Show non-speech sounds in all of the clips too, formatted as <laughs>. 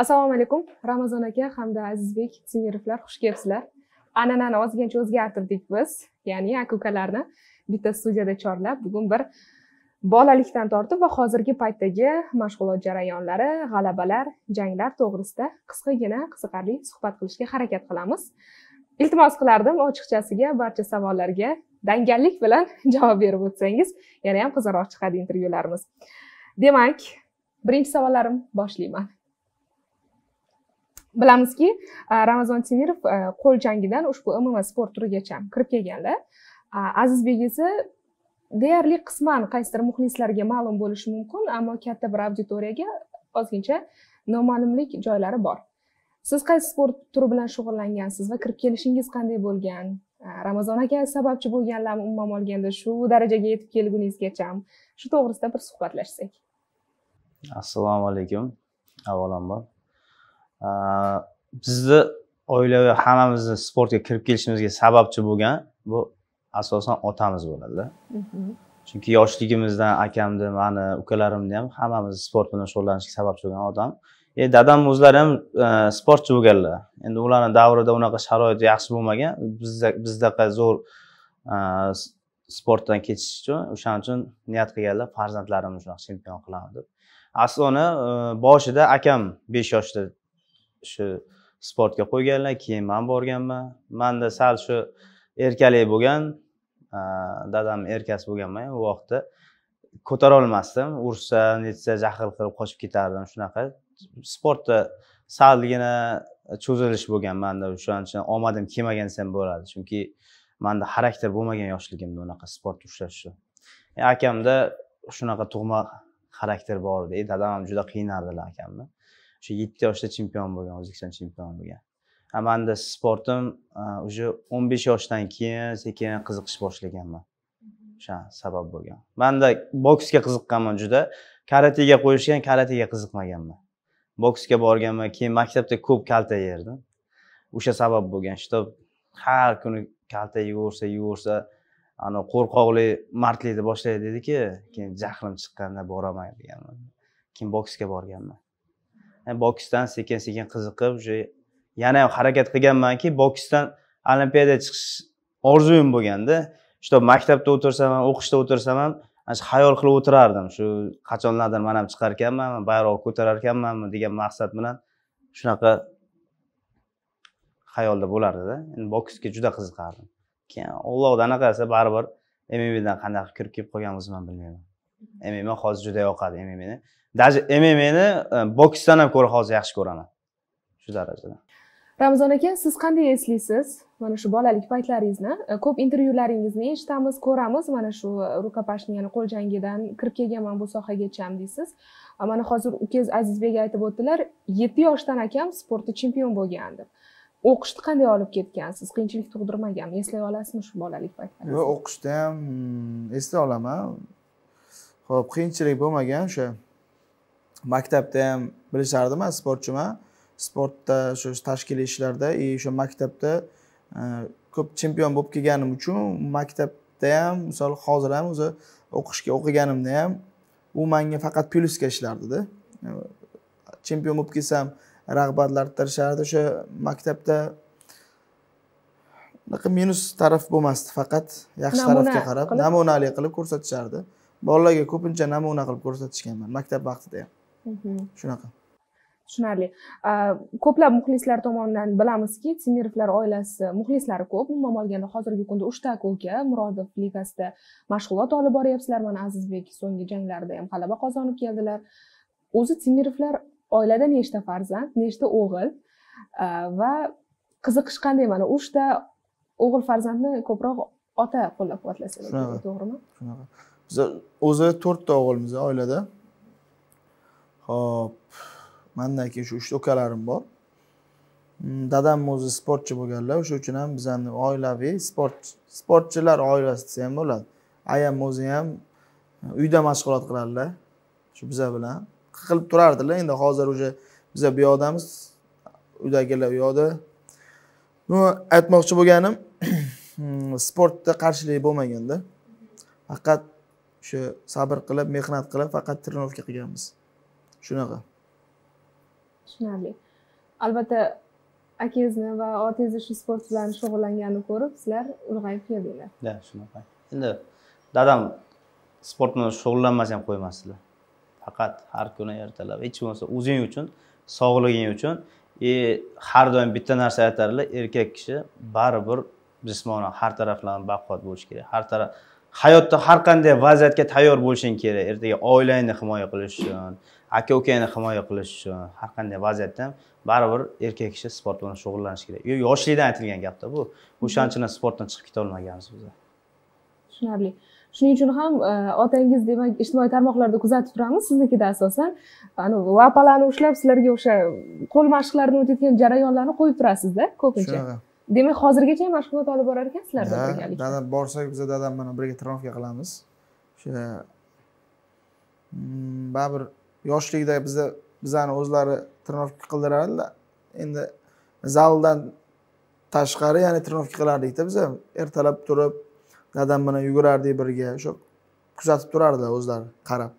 assalomu alaykum ramazon aka hamda azizbek singirovlar xush kelibsizlar an'anani ozgancha o'zgartirdik biz ya'ni aka ukalarni bitta studiyada chorlab bugun bir bolalikdan tortib va hozirgi paytdagi mashg'ulot jarayonlari g'alabalar janglar to'g'risida qisqagina qiziqarli suhbat qilishga harakat qilamiz iltimos qilardim ochiqchasiga barcha savollarga dangallik bilan <laughs> javob berib o'tsangiz yana ham qiziqroq chiqadi intervyularimiz demak birinchi savollarim boshlayman bilamizki ramazon temirov qo'l jangidan ushbu mma sport turigacha kirib kelganlar azizbek esa deyarli qisman qaysidir muxlislarga ma'lum bo'lishi mumkin ammo katta bir auditoriyaga ozgincha noma'lumlik joylari bor siz qaysi sport turi bilan shug'ullangansiz va kirib kelishingiz qanday bo'lgan ramazon aka sababchi bo'lganlarmi umuman olganda shu darajaga yetib kelguningizgacha shu to'g'risida bir suhbatlashsak assalomu alaykum avvalambor bizni oilaviy hammamizni sportga kirib kelishimizga sababchi bo'lgan bu asosan otamiz bo'ladida mhm. chunki yoshligimizdan akamni mani ukalarimni ham hammamiz sport bilan shug'ullanishga sababchi bo'lgan odam e dadam o'zlari ham e, sportchi bo'lganlar endi ularni davrida unaqa sharoit yaxshi bo'lmagan bizda bizdaqa zo'r e, sportdan ketish uchun o'shaning uchun niyat qilganlar farzandlarimni shunaqa chempion qilaman deb aslini e, boshida akam besh yoshda shu sportga qo'yganlar keyin man borganman manda sal shu erkalik bo'lgan dadam erkasi bo'lganman u vaqtda ko'tarolmasdim ursa netsa jahl qilib qochib ketardim shunaqa sportda salgina cho'zilish bo'lgan manda o'shaning uchun omadim kelmagan desam bo'ladi chunki manda xarakter bo'lmagan yoshligimda unaqa sport ushlashni e, akamda shunaqa tug'ma xarakter bor edi dadam ham juda qiynardilar akamni shu yetti yoshda chempion bo'lgan o'zbekiston chempioni bo'lgan a manda sportim уже e, o'n besh yoshdan keyin sekin qiziqish boshlaganman o'sha sabab bo'lgan manda boksga qiziqqanman juda karatega qo'yishgan karatega qiziqmaganman boksga borganman keyin maktabda ko'p kalta yerdim o'sha sabab bo'lgan чтоб har kuni kalta yeyversa yeyversa anavi qo'rqoqlik mardlikni boshlaydi dediki keyin jahlim chiqqanda boraman deganman keyin boksga borganman boksdan sekin sekin qiziqib уже yana ham harakat qilganmanki boksdan olimpiada chiqish orzuyim bo'lganda что maktabda o'tirsam ham o'qishda o'tirsam ham ana shu xayol qilib o'tirardim shu qachonlardir man ham chiqar ekanmanmi bayroq ko'tarar ekanmanmi degan maqsad bilan shunaqa xayolda bo'lardida endi boksga juda qiziqardim keyin ollohdan qilsa baribir mmdan qanday qilib kirib kelib qolganimizni man bilmayman mma hozir juda yoqadi mmni даже mmani e, boksdan ham ko'ra hozir yaxshi ko'raman shu darajada ramzon aka siz qanday eslaysiz mana shu bolalik paytlaringizni e, ko'p intervyularingizni eshitamiz ko'ramiz mana shu e, rukopashni ya'ni qo'l jangidan kirib kelganman bu sohagacham deysiz mana hozir ukangiz azizbek aytib o'tdilar yetti yoshdan akam sportda chempion bo'lgan deb o'qishni qanday olib ketgansiz qiyinchilik tug'dirmaganmi eslay olasizmi shu bolalik paytlarini yo'q o'qishni ham mm, eslay olaman ho'p qiyinchilik bo'lmagan o'sha maktabda ham bilishardi man sportchiman sportda shu tashkiliy ishlarda и o'sha maktabda e, ko'p chempion bo'lib kelganim uchun maktabda ham misol hozir ham o'zi o'qishga o'qiganimda ham u manga faqat plyusga ishlardida e, chempion bo'lib kelsam rag'batlantirishardi o'sha maktabda unaqa minus taraf bo'lmasdi faqat yaxshi tarafga qarab namunali qilib ko'rsatishardi bolalarga ko'pincha namuna qilib ko'rsatishganman maktab vaqtida ham shunaqa tushunarli ko'plab muxlislar tomonidan bilamizki timirovlar oilasi muxlislari ko'p umuman olganda hozirgi kunda uchta aka murodov ligasida mashg'ulot olib boryapsizlar mana azizbek so'nggi janglarida ham g'alaba qozonib keldilar o'zi timirovlar oilada nechta farzand nechta o'g'il va qiziqish qanday mana uchta o'g'il farzandni ko'proq ota qo'llab quvvatlasa to'g'rimi shunaqa biza o'zi to'rtta o'g'ilmiz oilada ho'p manda keyin shu uchta ukalarim bor hmm, dadam o'zi sportchi bo'lganlar o'sha uchun ham bizani oilaviy sport sportchilar oilasi desa ham bo'ladi ayam o'zi ham e, uyda mashg'ulot qiladilar shu biza bilan qilib turardilar endi hozir уже biza bu yoqdamiz uydagilar u yoqda bu aytmoqchi bo'lganim <clears throat> hmm, sportda qarshilik bo'lmaganda faqat o'sha sabr qilib mehnat qilib faqat тренировка qilganmiz shunaqa tushunarli albatta akangizni va otangizni shu sport bilan shug'ullanganini ko'rib sizlar ulg'ayib keldinglar да shunaqa endi dadam sport bilan shug'ullanmasa ham qo'ymasdilar faqat har kuni ertalab hech bo'lmasa o'zing uchun sog'lig'ing uchun и e, har doim bitta narsa aytadilar erkak kishi baribir jismonan har taraflama baquvvat bo'lishi kerak har taraf hayotda har qanday vaziyatga tayyor bo'lishing kerak ertaga oilangni himoya qilish uchun aka ukangni himoya qilish uchun har qanday vaziyatda ham baribir erkak kishi sport bilan shug'ullanishi kerak yoshlikdan aytilgan gapda bu o'shaning uchun sportdan chiqib ketolmaganmiz biz tushunarli shuning uchun ham e, otangiz demak ijtimoiy tarmoqlarda kuzatib turamiz siznikida asosan anavi lapalani ushlab sizlarga o'sha qo'l mashqlarini o'tayotgan jarayonlarni qo'yib turasizda ko'pincha demak hozirgacha mashg'ulot olib borar ekansizlar birgalikda dadam borsak biza dadam bilan birga trenirovka qilamiz o'sha mm, baribir yoshlikda bizda bizani o'zlari тренировка qildirardilar endi zaldan tashqari ya'ni тренировка qilardikda biza ertalab turib dadam bilan yugurardik birga o'sha kuzatib turardi o'zlari qarab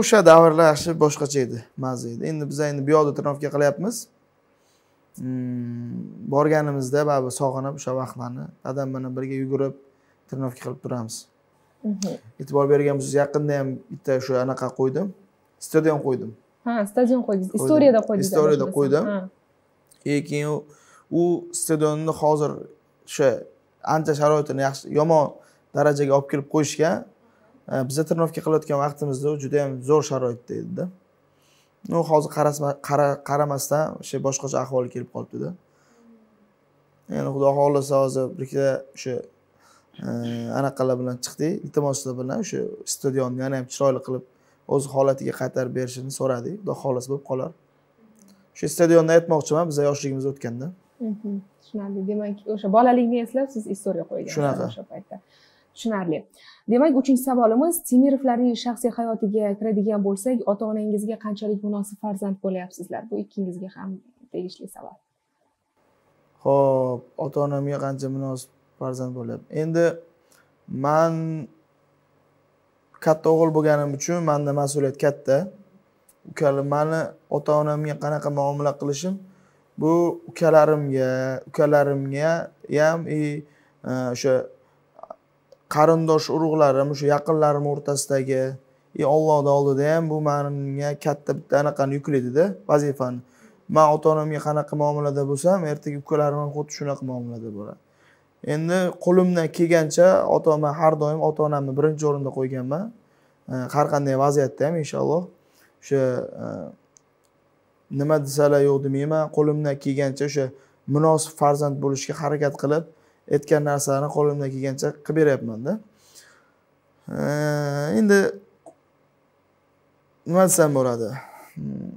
o'sha davrlar yaxshi boshqacha edi maza edi endi biz endi bu yoqda тренировка qilyapmiz borganimizda baribir sog'inib o'sha vaqtlarni dadam bilan birga yugurib тренировка qilib turamiz e'tibor bergansiz yaqinda ham bitta o'sha anaqa qo'ydim stadion qo'ydim ha stadion qo'ydingiz istoriyada qo'ydingiz istoriyada qo'ydim keyin u stadionni hozir o'sha ancha sharoitini yaxshi yomon darajaga olib kelib qo'yishgan e, biza тренировка qilayotgan vaqtimizda u juda yam zo'r sharoitda edida ну hozir qaramasdan o'sha boshqacha ahvolga kelib qolibdida endi xudo xohlasa hozir ikkita o'sha anaqalar bilan chiqdik iltimoslar bilan o'sha stadionni yana ham chiroyli qilib o'z holatiga qaytarib berishini so'radik xudo xohlasa bo'lib qolar o'sha stadionni aytmoqchiman biza yoshligimiz o'tganda mhm. tushunarli demak o'sha bolalikni eslab siz istoriya qo'ygansiz shunaqa o'sha paytda tushunarli demak uchinchi savolimiz temirovlarning shaxsiy hayotiga kiradigan bo'lsak ota onangizga qanchalik munosib farzand bo'lyapsizlar bu ikkingizga ham tegishli savol ho'p ota onamga qancha munosib farzand bo'lyapti endi man katta o'g'il bo'lganim uchun manda mas'uliyat katta ukalar mani ota onamga qanaqa muomala qilishim bu ukalarimga ukalarimga ham и e, o'sha qarindosh urug'larim o'sha yaqinlarim o'rtasidagi и ollohni oldida ham bu manga katta bitta anaqani yuklaydida vazifani man ota onamga qanaqa muomalada bo'lsam ertaga ukalarim ham xuddi shunaqa muomalada bo'ladi endi qo'limdan kelgancha ota ona har doim ota onamni birinchi o'rinda qo'yganman har qanday vaziyatda ham inshaalloh o'sha e, nima desalar yo'q demayman qo'limdan kelgancha o'sha munosib farzand bo'lishga harakat qilib aytgan narsalarni qo'limdan kelgancha qilib beryapmanda endi nima desam bo'ladi hmm,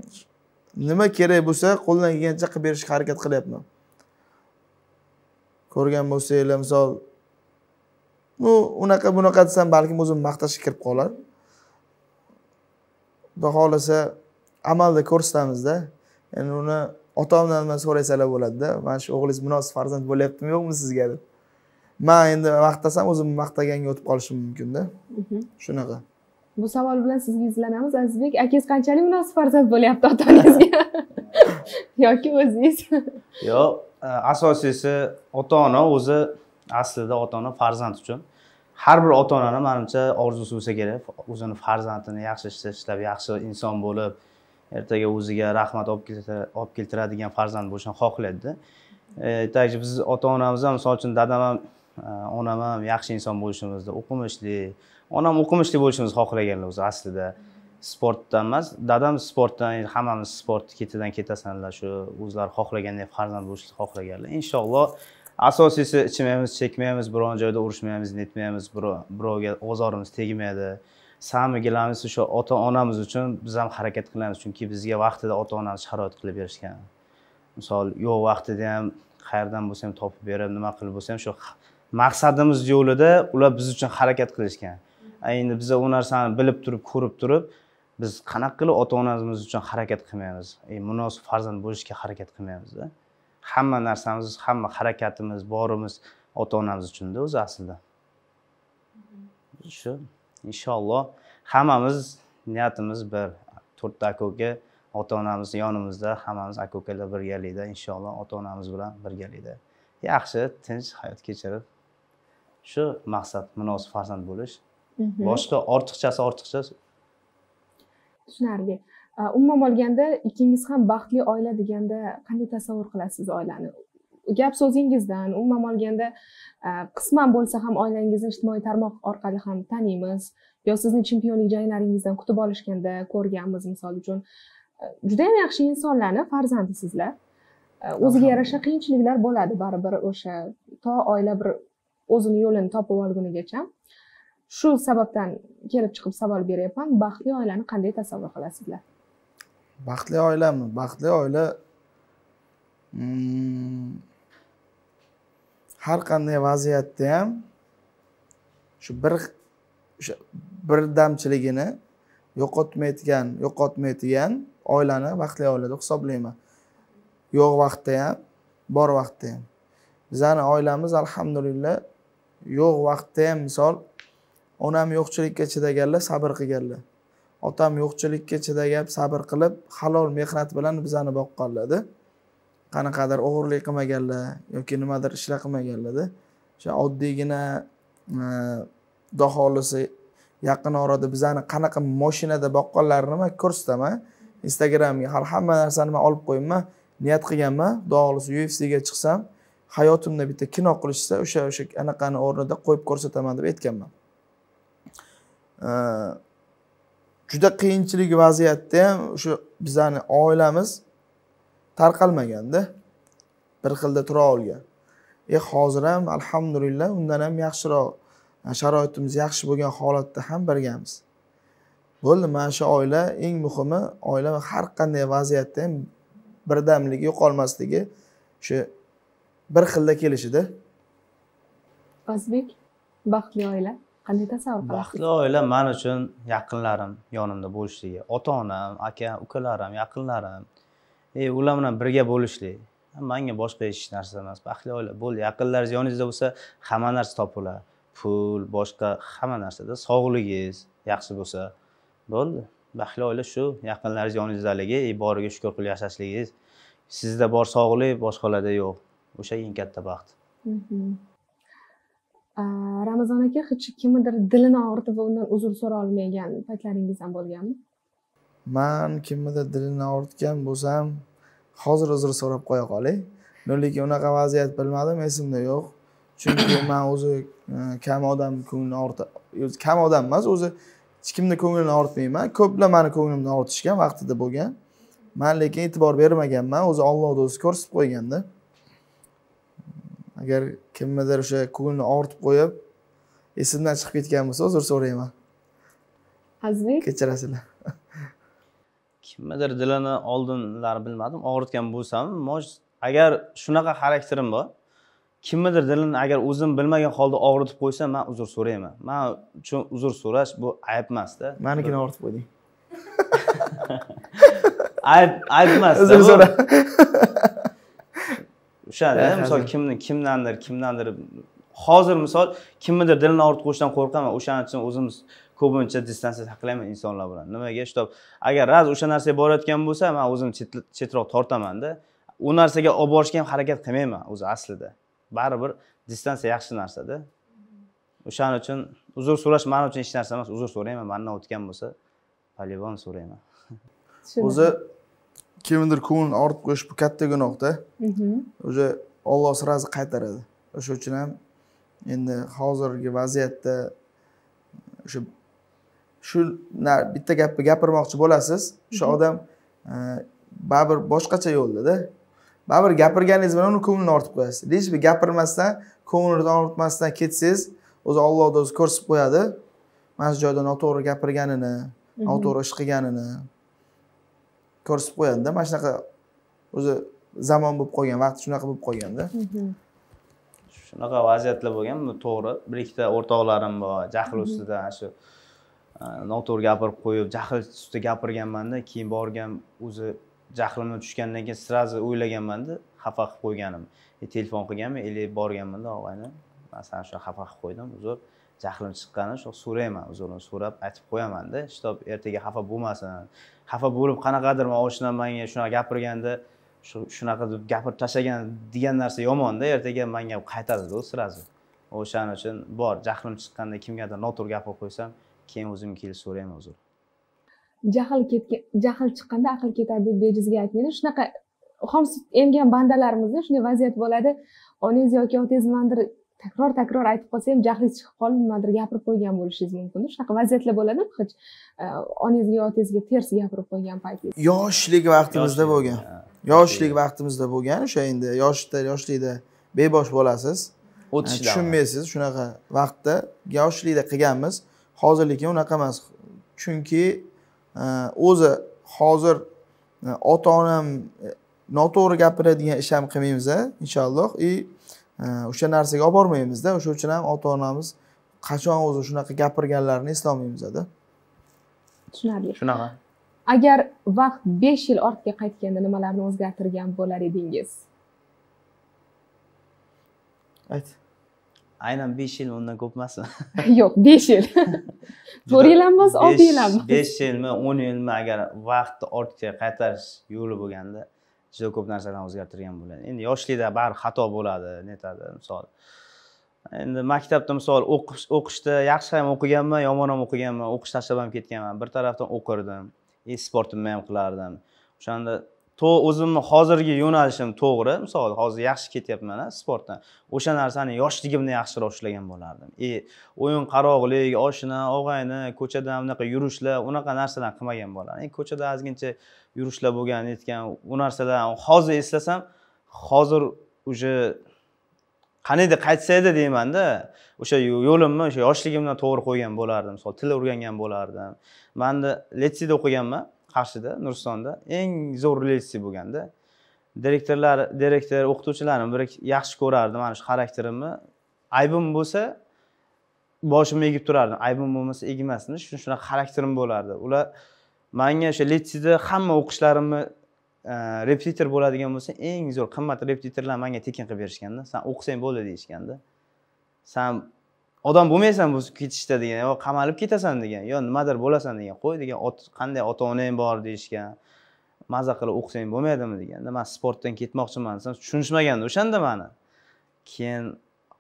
nima kerak bo'lsa qo'ldan kelgancha qilib berishga harakat qilyapman ko'rgan bo'lsanglar misol ну unaqa bunaqa desam balkim o'zimni maqtashga kirib qolar xudo xohlasa amalda ko'rsatamizda endi uni ota onamdan so'raysalar bo'ladida mana shu o'g'lingiz munosib farzand bo'lyaptimi yo'qmi sizga deb man endi maqtasam o'zimni maqtaganga o'tib qolishim mumkinda mhm. shunaqa bu savol bilan sizga yuzlanamiz azizbek akangiz qanchalik munosib farzand bo'lyapti ota onangizga <laughs> yoki o'zingiz yo'q Э, asosiysi ota ona o'zi aslida ota ona farzand uchun har bir ota onani manimcha orzusi bo'lsa kerak o'zini farzandini yaxshi ishda ishlab yaxshi inson bo'lib ertaga o'ziga rahmat olib keltiradigan farzand bo'lishini xohlaydida aytaylik e, biz ota onamiz ham misol uchun dadam ham e, onam ham yaxshi inson bo'lishimizni o'qimishli onam o'qimishli bo'lishimizni xohlaganlar o'zi aslida sportdan emas dadam sportdan hammamiz sportni ketidan ketasanlar shu o'zlari xohlaganday farzand bo'lishni xohlaganlar inshaalloh asosiysi ichmaymiz chekmaymiz biron joyda urushmaymiz netmaymiz birovga ozorimiz tegmaydi gilamiz o'sha ota onamiz uchun biz ham harakat qilamiz chunki bizga vaqtida ota onamiz sharoit qilib berishgan misol yo'q vaqtida ham qayerdan bo'lsa ham topib berib nima qilib bo'lsa ham shu maqsadimiz yo'lida ular biz uchun harakat qilishgan endi biza u narsani bilib turib ko'rib turib biz qanaqa qilib ota onamiz uchun harakat qilmaymiz munosib farzand bo'lishga harakat qilmaymiz hamma narsamiz hamma harakatimiz borimiz ota onamiz uchunda o'zi aslida shu inshaalloh hammamiz niyatimiz bir to'rtta aka uka ota onamiz yonimizda hammamiz aka ukalar birgalikda inshaalloh ota onamiz bilan birgalikda yaxshi tinch hayot kechirib shu maqsad munosib farzand bo'lish mhm. boshqa ortiqchasi ortiqchasi tushunarli umuman olganda ikkingiz ham baxtli oila deganda qanday tasavvur qilasiz oilani gap so'zingizdan umuman olganda qisman bo'lsa ham oilangizni ijtimoiy tarmoq orqali ham taniymiz yo sizni chempionlik janglaringizdan kutib olishganda ko'rganmiz misol uchun judayam yaxshi insonlarni farzandi sizlar o'ziga yarasha qiyinchiliklar bo'ladi baribir o'sha to oila bir o'zini yo'lini topib olgunigacha shu sababdan kelib chiqib savol beryapman baxtli oilani qanday tasavvur qilasizlar baxtli oilami baxtli oila hmm, har qanday vaziyatda ham shu bir o'sha birdamchiligini yo'qotmaydigan yo'qotmaydigan oilani baxtli oila deb hisoblayman yo'q vaqtda ham bor vaqtda ham bizani oilamiz alhamdulillah yo'q vaqtda ham misol onam yo'qchilikka chidaganlar sabr qilganlar otam yo'qchilikka chidagan sabr qilib halol mehnat bilan bizani boqqanlarda qanaqadir o'g'irlik qilmaganlar yoki nimadir ishlar qilmaganlarda o'sha oddiygina xudo e, xohlasa yaqin orada bizani qanaqa moshinada boqqanlarini man ko'rsataman instagramga hali hamma narsani man olib qo'yibman niyat qilganman xudo xohlasa ufcga chiqsam hayotimda bitta kino qilishsa o'sha o'sha anaqani o'rnida qo'yib ko'rsataman deb aytganman juda qiyinchilik vaziyatda ham o'sha bizani oilamiz tarqalmaganda bir xilda tura olgan e hozir ham alhamdulillah undan ham yaxshiroq e, sharoitimiz yaxshi bo'lgan holatda ham birgamiz bo'ldi mana shu oila eng muhimi oila har qanday vaziyatda ham birdamligi yo'qolmasligi o'sha bir xilda kelishida o'zbek baxtli oila qanday tasavvur qilasiz baxtli oila man uchun yaqinlarim yonimda bo'lishligi ota onam aka ukalarim yaqinlarim e, ular bilan birga bo'lishlik manga boshqa hech narsa emas baxtli oila bo'ldi yaqinlaringiz yoningizda bo'lsa hamma narsa topiladi pul boshqa hamma narsada sog'ligingiz yaxshi bo'lsa bo'ldi baxtli oila shu yaqinlaringiz yoningizdaligi e, boriga shukur qilib yashashligingiz sizda bor sog'lik boshqalarda yo'q o'sha eng katta baxt mhmm. ramazon aka hech kimnidir dilini og'ritib va undan uzr so'ra olmagan paytlaringiz ham bo'lganmi man kimnidir dilini og'ritgan bo'lsam hozir uzr so'rab qo'ya qolay lekin unaqa vaziyat bilmadim esimda yo'q chunki <coughs> man o'zi e, kam odam ko'nglini og'rita kam odam emas o'zi hech kimni ko'nglini og'ritmayman ko'plar mani ko'nglimni og'ritishgan vaqtida bo'lgan man lekin e'tibor bermaganman o'zi olloh o'zi ko'rsatib qo'yganda agar kimnidir o'sha ko'nglini og'ritib qo'yib esimdan chiqib ketgan bo'lsa uzr so'rayman azizbek kechirasizlar <laughs> kimnidir dilini oldinlari bilmadim og'ritgan bo'lsam agar shunaqa xarakterim bor kimnidir dilini agar o'zim bilmagan holda og'ritib qo'ysam man uzr so'rayman man uchun uzr so'rash bu ayb emasda manikini og'ritib qo'yding <laughs> ayb ayb emasda uzr so'ra tushunadi misol kimni kimdandir kimdandir hozir misol kimnidir dilini og'ritib qo'yishdan qo'rqaman o'shaning uchun o'zimiz ko'pincha distansiya saqlayman insonlar bilan nimaga shitob agar raz o'sha narsaga borayotgan bo'lsa man o'zimni chetroq tortamanda u narsaga olib borishga ham harakat qilmayman o'zi aslida baribir distansiya yaxshi narsada o'shaning uchun uzr so'rash mani uchun hech narsa emas uzr so'rayman mandan o'tgan bo'lsa polivon so'rayman o'zi kimnidir ko'nglini og'ritib qo'yish bu katta gunohda уже olloh сразу qaytaradi o'sha uchun ham endi hozirgi vaziyatda o'sha shu bitta gapni gapirmoqchi bo'lasiz o'sha mhm. odam e, baribir boshqacha yo'ldada baribir gapirganingiz bilan uni ko'nglini og'ritib qo'yasiz hech bir gapirmasdan ko'nglini og'ritmasdan ketsangiz o'zi ollohni o'zi ko'rsatib qo'yadi mana shu joyda noto'g'ri gapirganini mhm. noto'g'ri ish qilganini ko'rsatib qo'yadida mana shunaqa o'zi zamon bo'lib qolgan vaqt shunaqa bo'lib qolganda shunaqa vaziyatlar bo'lgan to'g'ri bir ikkita o'rtoqlarim bor jahl ustidan shu e, noto'g'ri gapirib qo'yib jahl ustida gapirganmanda keyin borgan o'zi jahlimni tushgandan keyin сразу o'ylaganmanda xafa qilib qo'yganim e, telefon qilganman или borganmanda og'ayni man sani shu xafa qilib qo'ydim uzr jahlim chiqqani shu so'rayman uzrni so'rab aytib qo'yamanda ishtob ertaga xafa bo'lmasin xafa bo'lib qanaqadir man oshnam manga shunaqa gapirganda shunaqa deb gapirib tashlagan degan narsa yomonda ertaga manga qaytadida сразу o'shaning uchun bor jahlim chiqqanda kimgadir noto'g'ri gap qo'ysam keyin o'zimga kelib so'rayman uzr jahl ketgan jahl chiqqanda aql ketadi deb bejizga aytmaydi shunaqa xom emgan bandalarimizda shunday vaziyat bo'ladi onangiz yoki otangiz nimanidir takror takror aytib qolsa ham jahlingiz chiqib qolib nimadir gapirib qo'ygan bo'lishingiz mumkin shunaqa vaziyatlar bo'ladimi hech e, onangizga otangizga ters gapirib qo'ygan paytingiz yoshlik vaqtimizda bo'lgan yoshlik vaqtimizda bo'lgan o'sha endi yoshda yoshlikda bebosh bolasiz o'tish tushunmaysiz shunaqa vaqtda yoshlikda qilganmiz lekin unaqa emas chunki e, o'zi hozir e, ota onam noto'g'ri gapiradigan ish ham qilmaymiz inshaalloh и o'sha narsaga olib bormaymizda o'sha uchun ham ota onamiz qachon o'zi shunaqa gapirganlarini eslolmaymizda tushunarli shunaqa agar vaqt besh yil ortga qaytganda nimalarni o'zgartirgan bo'lar edingiz ayt aynan besh yil undan ko'p emasmi <laughs> yo'q besh yil to'rt yil emas olti yil ham besh yilmi o'n yilmi agar vaqtni ortga qaytarish yo'li bo'lganda juda ko'p narsalarni o'zgartirgan bo'ladi endi yoshlikda baribir xato bo'ladi netadi misol endi maktabda misol o'qishda yaxshi ham o'qiganman yomon ham o'qiganman o'qish tashlab ham ketganman bir tarafdan o'qirdim e sportimni ham qilardim o'shanda to o'zimni hozirgi yo'nalishim to'g'ri misol hozir yaxshi ketyapman sportdan o'sha narsani yoshligimda yaxshiroq ushlagan bo'lardim и e, o'yin qaroqlik oshna og'ayni ko'chada bunaqa yurishlar unaqa narsalarni qilmagan bo'lardim e, ko'chada ozgincha yurishlar bo'lgan aytgan u narsalar hozir eslasam hozir уже qaniydi qaytsa edi deymanda o'sha yo'limni o'sha yoshligimdan to'g'ri qo'ygan bo'lardim misol til o'rgangan bo'lardim manda litseyda o'qiganman qarshida nursonda eng zo'r litsey bo'lganda direktorlar direktor o'qituvchilarim bir yaxshi ko'rardi mana shu xarakterimni aybim bo'lsa boshimni egib turardim aybim bo'lmasa egmasdim shu shunaqa xarakterim bo'lardi ular manga o'sha litseyda hamma o'qishlarimni e, repetitor bo'ladigan bo'lsa eng zo'r qimmat repetitorlar manga tekin qilib berishganda san o'qisang bo'ladi deyishganda san odam bo'lmaysan bo'lib ketishda degan yo qamalib ketasan degan yo nimadir bo'lasan degan qo'y degan qanday ota onang bor deyishgan maza qilib o'qisang bo'lmaydimi degan man sportdan ketmoqchiman desam tushunishmagandi o'shanda mani keyin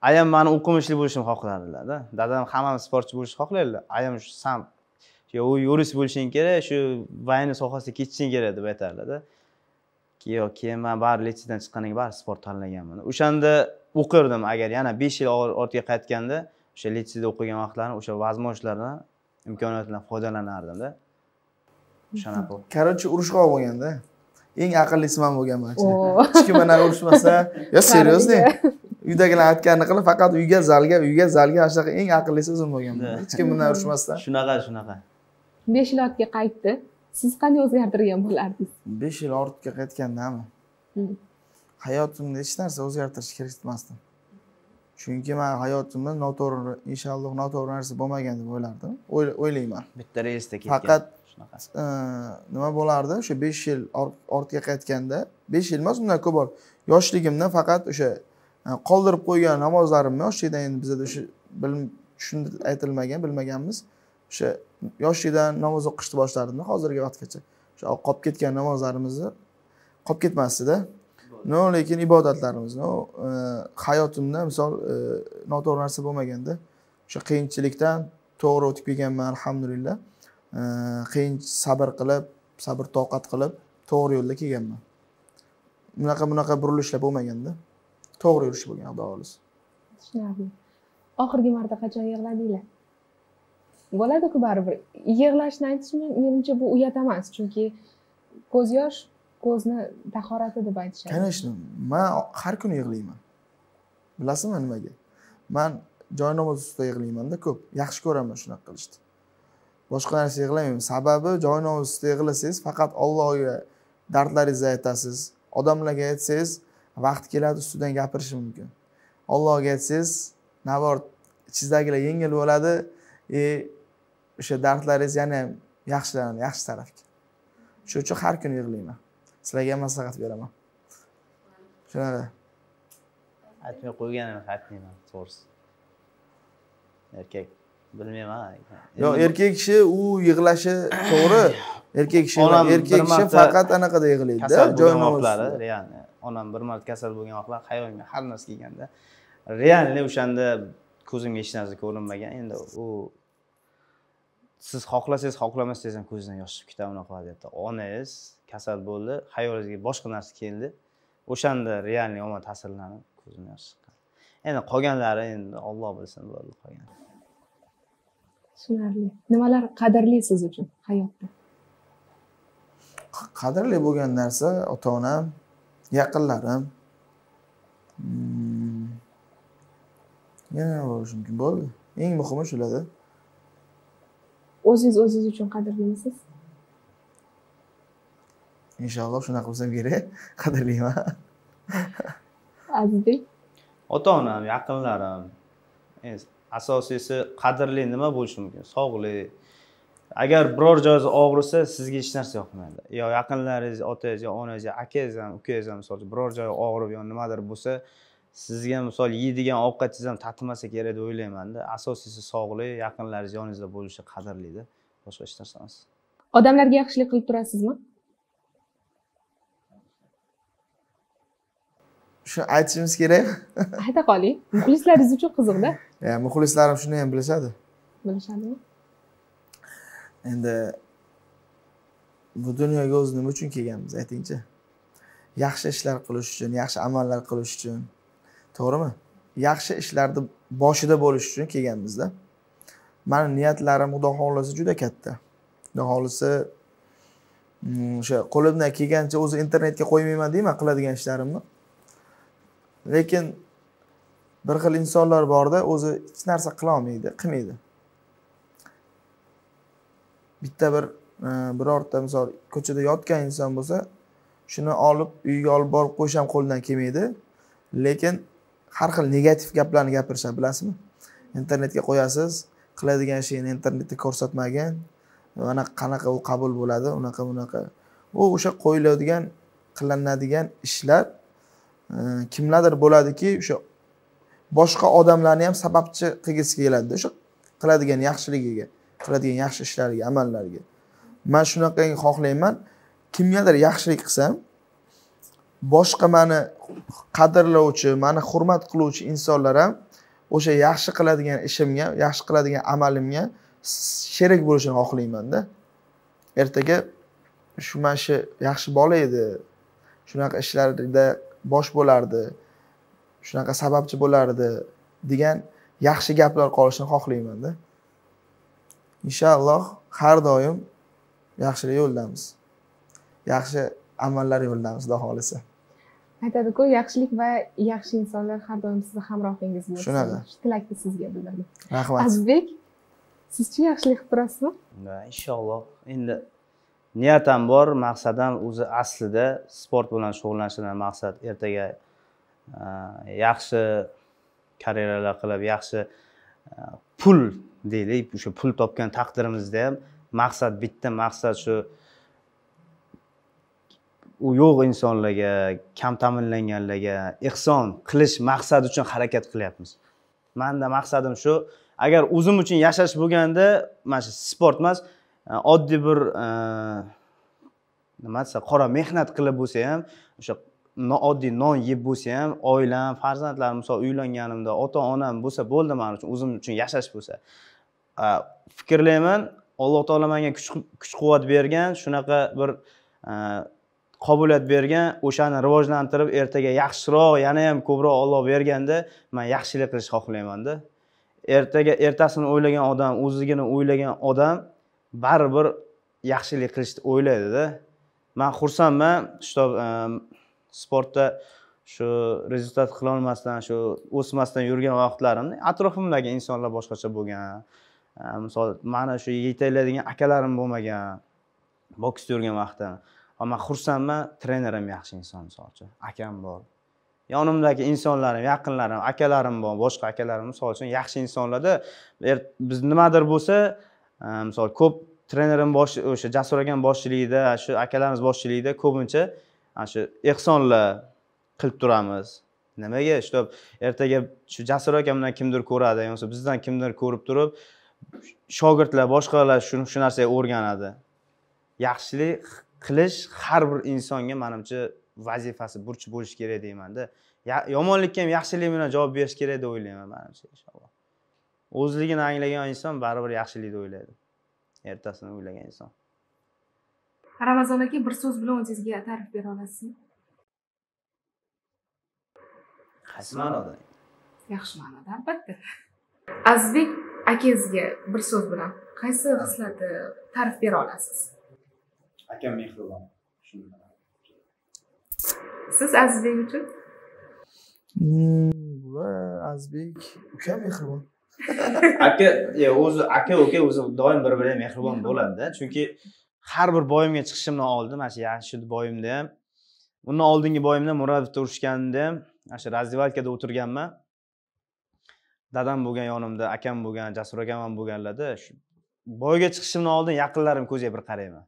ayam mani o'qimishli bo'lishimni xohladilarda dadam hammamiz sportchi bo'lishni xohlaydilar ayam shu san yo yurist bo'lishing kerak shu военный sohasiga ketishing kerak deb aytadilarda yo'q keyin man baribir litseydan chiqqandan keyin baribir sport tanlaganman o'shanda o'qirdim agar yana besh yil ortga qaytganda o'sha litseyda o'qigan vaqtlarim o'sha возможностьlardan imkoniyatlardan foydalanardimda o'shanaqa короче urushqoq bo'lganda eng aqllisi man bo'lganman <laughs> hech kim bilan urushmasa yo серьезный uydagilar aytganini qilib faqat uyga zalga uyga zalga ana shunaqa eng aqllisi o'zim bo'lganman hech kim bilan urushmasdan shunaqa shunaqa besh yil ortga qaytdi siz qanday o'zgartirgan bo'lardingiz besh yil ortga qaytgandami hmm. hayotimda hech narsa o'zgartirish kerak emasdim chunki man hayotimda noto'g'ri inshaalloh noto'g'ri narsa bo'lmagan deb o'ylardim o'ylayman bitta reysda ketgan faqat shunaqa e, nima bo'lardi o'sha besh yil ortga qaytganda besh yil emas undan ko'proq yoshligimda faqat o'sha e, qoldirib qo'ygan namozlarimni yoshlikdan endi bizada o'sha tushunib aytilmagan bilmaganmiz o'sha yoshlikdan namoz o'qishni boshladim hozirgi vaqtgacha o'sha qolib ketgan namozlarimizni qolib ketmasdida no lekin ibodatlarimizni e, hayotimda misol e, noto'g'ri narsa bo'lmaganda o'sha qiyinchilikdan to'g'ri o'tib kelganman alhamdulillah e, qiyin sabr qilib sabr toqat qilib to'g'ri yo'lda kelganman bunaqa bunaqa burilishlar bo'lmaganda to'g'ri yurish bo'lgan xudo xohlasa tushunarli oxirgi marta qachon yig'ladinglar bo'ladiku baribir yig'lashni aytishim menimcha bu uyat emas chunki ko'z yosh ko'zni tahorati deb aytishadi конечно man har kuni yig'layman bilasizmi nimaga man namoz ustida yig'laymanda ko'p yaxshi ko'raman shunaqa qilishni boshqa narsa yig'lamayman sababi namoz ustida yig'lasangiz faqat ollohga dardlaringizni aytasiz odamlarga aytsangiz vaqt keladi ustidan gapirishi mumkin ollohga aytsangiz наоборот ichingizdagilar yengil bo'ladi и e, o'sha dardlaringiz yana ham yaxshilanadi yaxshi tarafga shuning uchun har kuni yig'layman sizlarga ham maslahat beraman shunaqa aytmay ham aytmayman to'g'risi erkak bilmayman yo'q erkak kishi u yig'lashi to'g'ri erkak kishi erkak kishi faqat anaqada yig'laydida joyini onam bir marta kasal bo'lgan vaqtlar hayolimga har narsa kelganda реально o'shanda ko'zimga hech narsa ko'rinmagan endi u siz xohlasangiz xohlamasangiz ham ko'zidan yosh chiqib ketadi unaqa vaziyatda onangiz kasal bo'ldi xayolingizga boshqa narsa keldi o'shanda realni omad ta'sirlanib ko'zim yosh chiqqan endi qolganlari endi olloh bilsin bo'ldi qolgan tushunarli nimalar qadrli siz uchun hayotda qadrli bo'lgan narsa ota onam yaqinlarim hmm. yana bo'lishi mumkin bo'ldi eng muhimi shularda o'zingiz o'zingiz uchun qadrlimisiz inshaalloh shunaqa bo'lsa kerak <laughs> qadrlayman azizbek ota onam yaqinlarim asosiysi qadrli nima bo'lishi mumkin sog'lik agar biror joyingiz og'risa sizga hech narsa yoqmaydi yo yaqinlaringiz otangiz yo onangiz yo akangiz ham ukangiz ham misol uchun biror joyi og'rib yo nimadir bo'lsa sizga misol yeydigan ovqatingiz ham tatimasa kerak deb o'ylaymanda asosiysi sog'lik yaqinlaringiz yoningizda bo'lishi qadrlida boshqa hech narsa emas odamlarga yaxshilik qilib turasizmi shu aytishimiz kerakmi <laughs> ayta qoling muxlislaringiz uchun qiziqda muxlislarim shuni ham bilishadi bilishadimi endi bu dunyoga o'zi nima uchun kelganmiz aytingchi yaxshi ishlar qilish uchun yaxshi amallar qilish uchun to'g'rimi yaxshi ishlarni boshida bo'lish uchun kelganmizda mani niyatlarim xudo xohlasa juda katta xudo xohlasa mm, o'sha qo'limdan kelgancha o'zi internetga qo'ymayman deyman qiladigan ishlarimni lekin bir xil insonlar borda o'zi hech narsa qilolmaydi qilmaydi bitta bir e, birorta misol ko'chada yotgan inson bo'lsa shuni olib uyga olib borib qo'yish ham qo'lidan kelmaydi lekin har xil negativ gaplarni gapirishadi bilasizmi internetga qo'yasiz qiladigan ishingni internetda ko'rsatmagin mana qanaqa u qabul bo'ladi unaqa bunaqa u o'sha qo'yiladigan qilinadigan ishlar kimlardir bo'ladiki o'sha boshqa odamlarni ham sababchi qilgisi keladida o'sha qiladigan yaxshiligiga qiladigan yaxshi ishlariga amallariga man shunaqangi xohlayman kimgadir yaxshilik qilsam boshqa mani qadrlovchi mani hurmat qiluvchi insonlar ham o'sha yaxshi qiladigan ishimga yaxshi qiladigan amalimga sherik bo'lishini xohlaymanda ertaga shu mana shu yaxshi bola edi shunaqa ishlarda bosh bo'lardi shunaqa sababchi bo'lardi degan yaxshi gaplar qolishini xohlaymanda inshaalloh har doim yaxshilik yo'ldamiz yaxshi amallar yo'ldamiz xudo xohlasa aytadiku yaxshilik va yaxshi insonlar har doim sizni hamrohingiz bo'lsin shunaqa shu tilakni sizga bildirdim rahmat azizbek sizchi yaxshilik qilib turasizmi inshaalloh endi ham bor maqsadim o'zi aslida sport bilan shug'ullanishdan maqsad ertaga e, yaxshi karyeralar qilib yaxshi e, pul deylik o'sha pul topgan taqdirimizda ham maqsad bitta maqsad shu u yo'q insonlarga kam ta'minlanganlarga ehson qilish maqsadi uchun harakat qilyapmiz manda maqsadim shu agar o'zim uchun yashash bo'lganda mana shu sport emas Э, oddiy bir э, nima desa qora mehnat qilib bo'lsa ham o'sha oddiy non yeb bo'lsa ham oilam farzandlarim misol uylanganimda ota onam bo'lsa bo'ldi man uchun o'zim uchun yashash bo'lsa э, fikrlayman alloh taolo menga kuch quvvat bergan shunaqa bir qobiliyat bergan o'shani rivojlantirib ertaga yaxshiroq yana ham ko'proq olloh berganda man yaxshilik qilishni xohlaymanda ertaga ertasini o'ylagan odam o'zligini o'ylagan odam baribir yaxshilik qilishni o'ylaydida man xursandman что e, sportda shu rezultat qilolmasdan shu o'smasdan yurgan vaqtlarimda atrofimdagi insonlar boshqacha bo'lgan e, misol mani shu yetaklaydigan akalarim bo'lmagan boksda yurgan vaqtim man xursandman trenerim yaxshi inson misol uchun akam bor yonimdagi insonlarim yaqinlarim akalarim bor boshqa akalarim misol uchun yaxshi insonlarda er, biz nimadir bo'lsa misol ko'p trenerim bosh o'sha jasur akam boshchiligida shu akalarimiz boshchiligida ko'pincha ana shu ehsonlar qilib turamiz nimaga чтоб ertaga shu jasur akamdan kimdir ko'radi bo'lmasa bizdan kimdir ko'rib turib shogirdlar boshqalar shu narsaga o'rganadi yaxshilik qilish har bir insonga manimcha vazifasi burchi bo'lishi kerak deymanda yomonlikka ham yaxshilik bilan javob berish kerak deb o'ylayman manimcha inshaalloh o'zligini anglagan inson baribir yaxshilikni o'ylaydi ertasini o'ylagan inson ramazon aka bir so'z bilan o'zingizga ta'rif bera olasizmi qaysi ma'noda yaxshi ma'noda albatta azizbek akangizga bir so'z bilan qaysi hislarni ta'rif bera olasiz akam mehribon siz azizbek uchun va hmm, azizbek ukam mehribon <laughs> aka e, o'zi aka uka o'zi doim bir biriga mehribon bo'ladida chunki har bir boyimga chiqishimdan oldin mana shu jamshid boyimda ham undan oldingi boyimda murodovda urushganimda ham mana shu razvedkada o'tirganman dadam bo'lgan yonimda akam bo'lgan jasur akam ham bo'lganlarda shu boyga chiqishimdan oldin yaqinlarim ko'ziga bir qarayman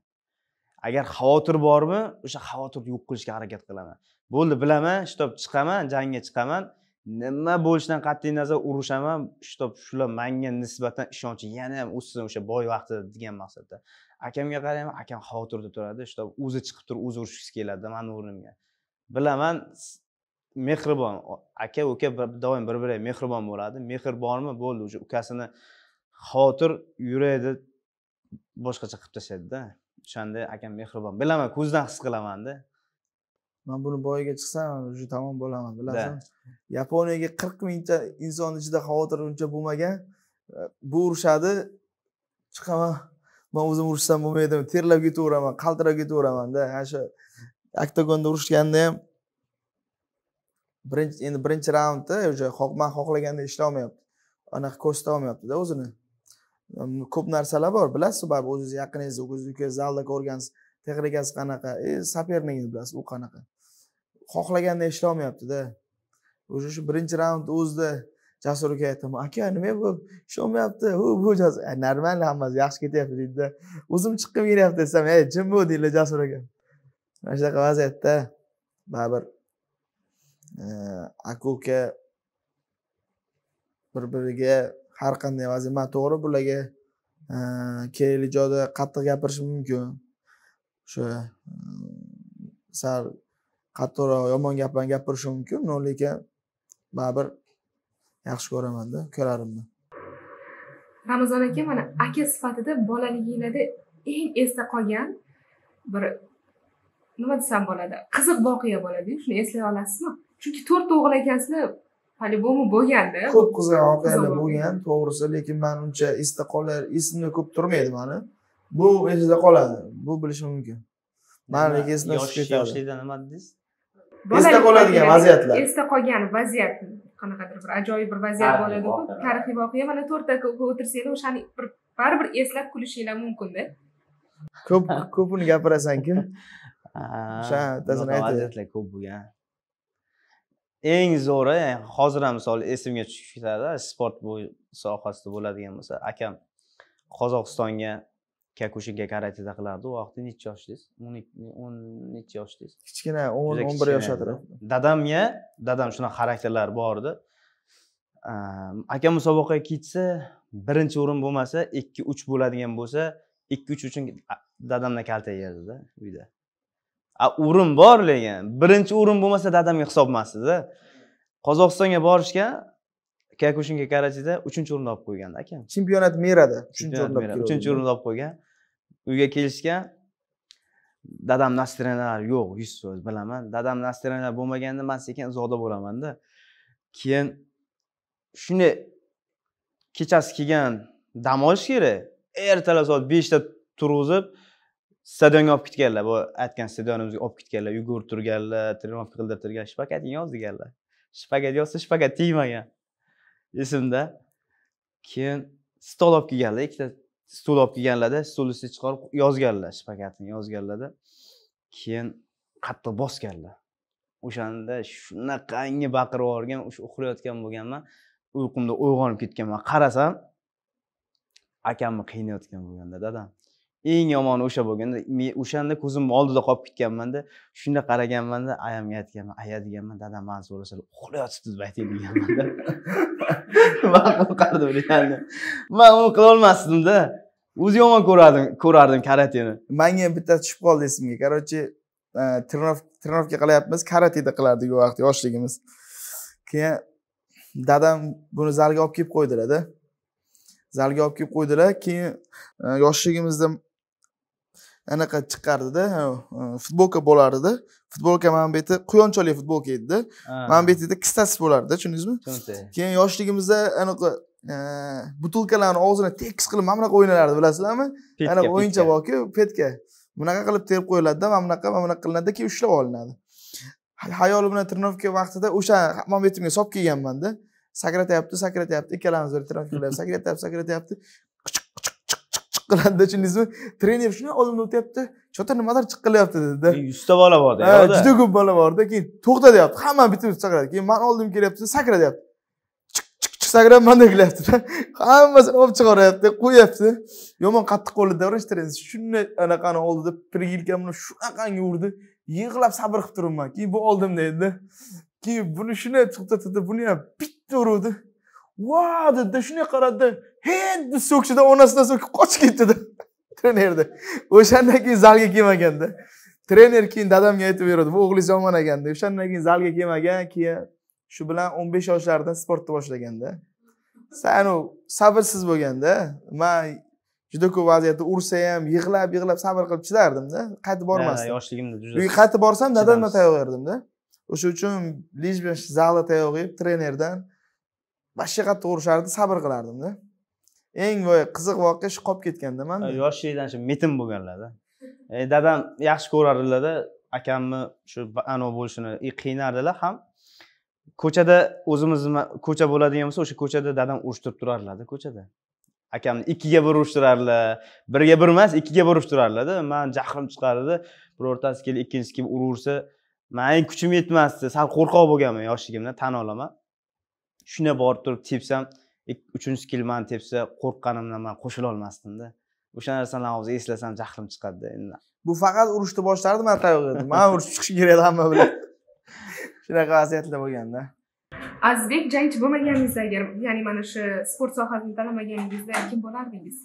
agar xavotir bormi o'sha xavotirni yo'q qilishga harakat qilaman bo'ldi bilaman shitob chiqaman jangga chiqaman nima bo'lishidan qat'iy nazar urushaman чтоб shular manga nisbatan ishonchi yana ham o'ssin o'sha boy vaqtida degan maqsadda akamga qarayman akam xavotirda turadi чтоб o'zi chiqib turib o'zi urushgisi keladida mani o'rnimga bilaman mehribon aka uka doim bir biriga mehribon bo'ladi mehr bormi bo'ldi уже ukasini xavotir yuragida boshqacha qilib tashlaydida o'shanda akam mehribon bilaman ko'zidan his qilamanda man buni boyiga chiqsam уже tamom bo'laman bilasizmi yaponiyaga qirq mingta inson ichida xavotir uncha bo'lmagan e, bu urushadi chiqaman man o'zim urushsam bo'lmaydimi terlab ketaveraman qaltirab ketaveramanda ana shu oktagonda urushganda ham birinchi endi birinchi raundda уже man xohlagandek ishlolmayapti anaqa ko'rsata olmayaptida o'zini ko'p narsalar bor bilasizu baribir o'zingizni yaqiningizda o'zingiz zalda ko'rgansiz texnikasi qanaqa e, сопернигini bilasiz u qanaqa xohlaganda ishlolmayaptida уже shu birinchi raund o'zida jasur aka aytdim aka nima bu ishlolmayapti u bu normal hammasi yaxshi ketyapti deydida o'zim chiqqim kelyapti desam ey jim bo'l deydilar jasur aka mana shunaqa vaziyatda baribir e, aka uka bir biriga har qanday vaziyat man to'g'ri bularga e, kerakli joyda qattiq gapirishim mumkin o'sha e, sal qattiqroq yomon gaplarni gapirishi mumkin lekin baribir yaxshi ko'ramanda ko'rarimni ramazon aka mana aka sifatida bolaligingizda eng esda qolgan bir nima desam bo'ladi qiziq voqea bo'ladi shuni eslay olasizmi chunki to'rtta o'g'il ekansizlar по любому bo'lganda ko'p qiziq voqealar bo'lgan to'g'risi lekin man uncha esda qolar esimda ko'p turmaydi mani bu esda qoladi bu bilishim mumkin man lekin esimdan tushib ketadi yoshlikda nima dedingiz esda qoladigan vaziyatlar esda qolgan vaziyat qanaqadir bir ajoyib bir vaziyat bo'ladiku tarixiy voqea mana to'rtta o'tirsanglar o'shani bir baribir eslab kulishinglar mumkinda ko'p ko'pini gapirasanku <laughs> o'sha vaziyatlar ko'p bo'lgan eng zo'ri hozir ham misol esimga tushib ketadi sport sohasida bo'ladigan bo'lsa akam qozog'istonga kakushinga karatida qilardi u vaqtda nechi yoshdiz o'n o'n nechi yoshdingiz kichkina o'n o'n bir yosh atrofida dadamga dadam shunaqa xarakterlari bor edi akam musobaqaga ketsa birinchi o'rin bo'lmasa ikki uch bo'ladigan bo'lsa ikki uch uchun dadamdan kaltak yerdida uyda o'rin bor lekin birinchi o'rin bo'lmasa dadamga hisobmasdida qozog'istonga borishgan kakushinga karachida uchinchi o'rinni olib qo'ygan akam chempionat merada uchinchi o'rinda olib qo'ygan uyga kelishgan dadam nas yo'q yuz so'z bilaman dadam nas bo'lmaganda man sekin uzoqda bo'lamanda keyin shunday kechasi kelgan dam olish kerak ertalab soat beshda turg'izib stadionga olib ketganlar bu aytgan stadionimizga olib ketganlar yugurib turganlar тренировка qildirtirgan shpagat yozdiganlar shpakat shpagat yozsa shpagat tegmagan esimda keyin stol olib kelganlar ikkita stul olib kelganlarda stulni ustiga chiqarib yozganlar shpakatni yozganlarda keyin qattiq bosganlar o'shanda shunaqangi baqirib yuborgan o'sha uxlayotgan bo'lganman uyqumda uyg'onib ketganman qarasam akamni qiynayotgan bo'lganda dadam eng yomoni o'sha men o'shanda ko'zimni oldida qolib ketganmanda shunda qaraganmanda ayamga aytganman aya deganman dadam mani so'rasalar uxlayotibsiz baytek deganmanda <laughs> man qo'rqardim реально man uni qilolmasdimda o'zi yomon ko'rardim ko'rardim karateni manga ham bittasi tushib qoldi esimga короче e, trenovka qilyapmiz karateda qilardik u vaqt yoshligimiz keyin dadam buni zalga olib kelib qo'ydilarda zalga olib kelib qo'ydilar keyin e, yoshligimizda anaqa chiqardida e, futbolka edi futbolka mana bu yerda quyonchali futbolka edida mana bu yerda kistasi bo'lardida tushundingizmi keyin yoshligimizda anaqa e, butilkalarni og'zini tekis qilib mana bunaqa o'ynalardi bilasizlarmi anaqa o'yincha borku petka bunaqa qilib terib qo'yiladida mana bunaqa mana bunaqa qilinadida keyin ushlab olinadi hayolim bilan тренировка vaqtida o'sha mana bu yerga solib kelganmanda sakratyapti sakratyapti ikkalamiz bir тренировкаlar sakratyapti sakratyapti chiqqanda tushundingizmi trener shunday odamlar o'tyapti cho'ta nimadir chiqqilyapti dedida yuzta bola borda juda ko'p bola borda keyin to'xta deyapti hammani bitib chaqiradi keyin mani oldimga kelyapti sakra deyapti chiq chiq chiq sakrab manda kelyapti <laughs> hammasini olib chiqaryapti qo'yyapti yomon qattiq qo'lladi vrach trener shunday anaqani oldida bilan shunaqangi urdi yig'lab sabr qilib turibman keyin bu oldimda edida keyin buni shunday to'xtatdida buni ham bitta uruvdi va dedida shunday qaradida endi so'kchidan onasidan so'kib qochib ketdida <laughs> trenerni o'shandan keyin zalga kelmaganda trener keyin dadamga aytib beradi bu o'g'lingiz yomon ekan deb o'shandan keyin zalga kelmagan keyin shu bilan o'n besh yoshlarida sportni boshlaganda san u sabrsiz bo'lganda man juda ko'p vaziyatda ursa ham yig'lab yig'lab sabr qilib chidardimda qaytib bormasdim yoshligimda juda uyga qaytib borsam dadamga tayoq yerdimda o'sha uchun лишь zalda tayoq yeb trenerdan вообще qattiq urishardi sabr qilardimda eng boy qiziq voqea shu qolib ketganda man yoshlikdan shu metin bo'lganlarda dadam yaxshi ko'rardilarda akamni shu anavi bo'lishini qiynardilar ham ko'chada o'zimizni ko'cha bo'ladigan bo'lsa o'sha ko'chada dadam urishtirib turardilarda ko'chada akamni ikkiga bir urishtirardilar birga bir emas ikkiga bir urishtirardilarda man jahlim chiqardi birortasi kelib ikkinchisi kelib uraversa mani kuchim yetmasdi sal qo'rqoq bo'lganman yoshligimda tan olaman shunday borib turib tepsam uchinchi kilmani tepsa qo'rqqanimdan man qo'shilolmasdimda o'sha narsalarni hozir eslasam jahlim chiqadida endi bu faqat urushni boshlardi man edim man urushib chiqishim kerak edi hamma bilan shunaqa vaziyatda bo'lganda azizbek jangchi bo'lmaganingizda agar ya'ni mana shu sport sohasini tanlamaganingizda kim bo'lardingiz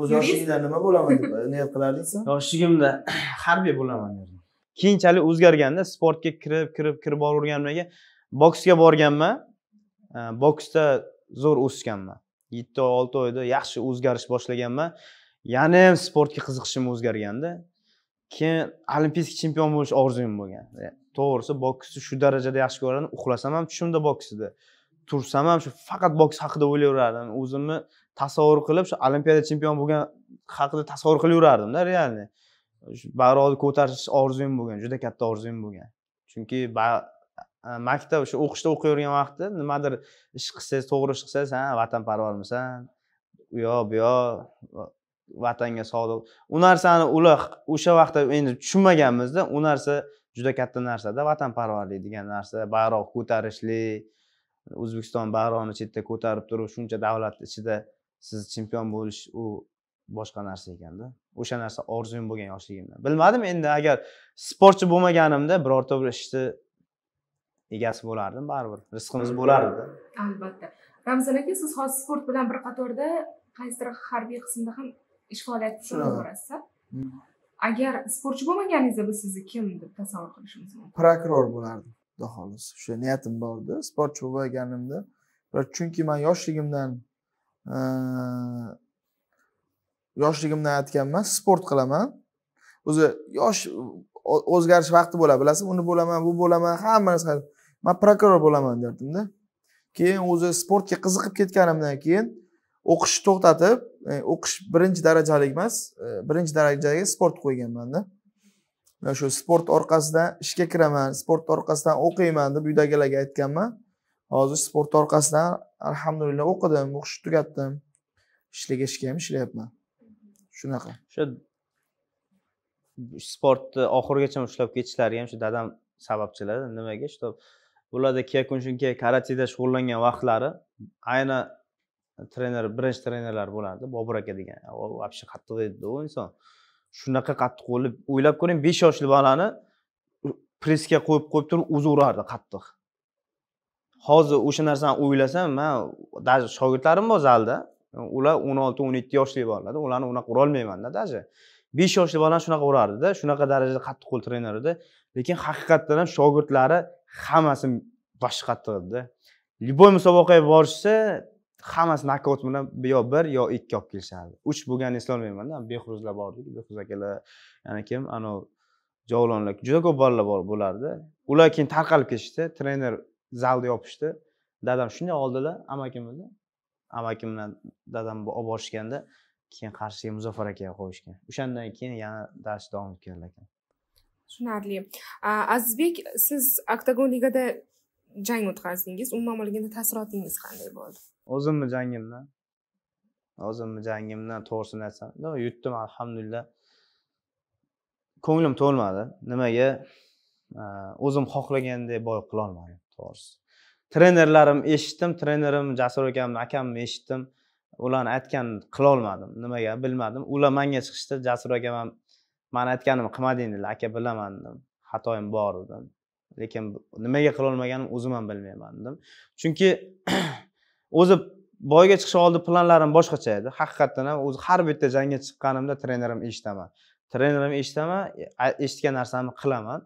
o'z yoshingda nima bo'laman deb niyat qilardingizmi yoshligimda harbiy bo'laman derdim keyinchalik o'zgarganda sportga kirib kirib kirib keyin boksga borganman boksda zo'r o'sganman yetti oy olti oyda yaxshi o'zgarish boshlaganman yana ham sportga qiziqishim o'zgarganda keyin olimpiya chempion bo'lish orzuyim bo'lgan e, to'g'risi boksni shu darajada yaxshi ko'rardim uxlasam ham tushimda boksda tursam ham shu faqat boks haqida o'ylayverardim o'zimni tasavvur qilib shu olimpiada chempion bo'lgan haqida tasavvur qilaverardimda realni bayrog'ni ko'tarish orzuyim bo'lgan juda katta orzuyim bo'lgan chunki Э, maktab o'sha o'qishda o'qiyotgan vaqtda nimadir ish qilsangiz to'g'ri ish qilsangiz ha vatanparvarmisan u yoq bu yoq vatanga sodiq u narsani ular o'sha vaqtda endi tushunmaganmizda u narsa juda katta narsada vatanparvarlik degan narsa bayroq ko'tarishlik o'zbekiston bayrog'ini chetda ko'tarib turib shuncha davlat ichida siz chempion bo'lish u boshqa narsa ekanda o'sha narsa orzuyim bo'lgan yoshligimda bilmadim endi agar sportchi bo'lmaganimda birorta bir ishni egasi bo'lardim baribir rizqimiz bo'lardida albatta ramzan aka siz hozir sport bilan bir qatorda qaysidir harbiy qismda ham ish faoliyati olib borasiz hmm. agar sportchi bo'lmaganingizda biz sizni kim deb tasavvur qilishimiz mumkin prokuror bo'lardim xudo xohlasa o'sha niyatim bor edi sportchi bo'lganimda chunki man yoshligimdan yoshligimdan aytganman sport qilaman o'zi yosh o'zgarish vaqti bo'ladi bilasizmi uni bo'laman bu bo'laman hamma narsa man prokuror bo'laman derdimda keyin o'zi sportga qiziqib ketganimdan keyin o'qishni to'xtatib e, o'qish birinchi darajalik emas e, birinchi darajaga sport qo'yganmanda shu sport orqasidan ishga kiraman sport orqasidan o'qiyman deb uydagilarga aytganman hozir sport orqasidan alhamdulillah o'qidim o'qishni tugatdim ishlagachga ham ishlayapman shunaqa o'sha sportni oxirigacha ushlab ketishlari ham shu dadam sababchilar nimaga shu ularda kiyakun shunki karateda shug'ullangan vaqtlari ayni trener birinchi trenerlar bo'lardi bobur aka degan вообще qattiq edida u inson shunaqa qattiq bo'lib o'ylab ko'ring besh yoshli bolani pressga qo'yib qo'yib turib o'zi urardi qattiq hozir o'sha narsani o'ylasam man даже shogirdlarim bor zalda ular o'n olti o'n yetti yoshli bolalarda ularni unaqa urolmaymanda даже besh yoshli bolani shunaqa urardida shunaqa darajada qo'l trener edi lekin haqiqatdan ham shogirdlari hammasi boshi qattiq edida любой musobaqaga borishsa hammasi nokaut bilan yo bir yo ikki olib kelishardi uch bo'lganini eslolmaymanda behruzlar bor edi behruz akalar yana kim anavi javlonlar juda ko'p bolalar bor bo'lardi ular keyin tarqalib ketishdi trener zalni yopishdi dadam shunday oldilar bilan amakim bilan dadam olib borishganda keyin qarshiga muzaffar akaga qo'yishgan o'shandan keyin yana dars davom etganlar ekan tushunarli azizbek siz oktagon ligada jang o'tkazdingiz umuman olganda taassurotingiz qanday bo'ldi o'zimni jangimdan o'zimni jangimdan to'g'risini aytsam yutdim alhamdulillah ko'nglim to'lmadi nimaga o'zim xohlagandek boy qilolmadim to'g'risi trenerlarim eshitdim trenerim jasur akamni akamni eshitdim ularni aytganini qilolmadim nimaga bilmadim ular manga chiqishdi jasur akam ham man aytganimni qilmading dedi aka bilaman dedim xatoyim bor dedim lekin nimaga qilolmaganimni o'zim ham bilmayman dedim chunki <clears throat> o'zi boyga chiqish oldi planlarim boshqacha edi haqiqatdan ham o'zi har bitta jangga chiqqanimda trenerim eshitaman trenerim eshitaman eshitgan narsamni qilaman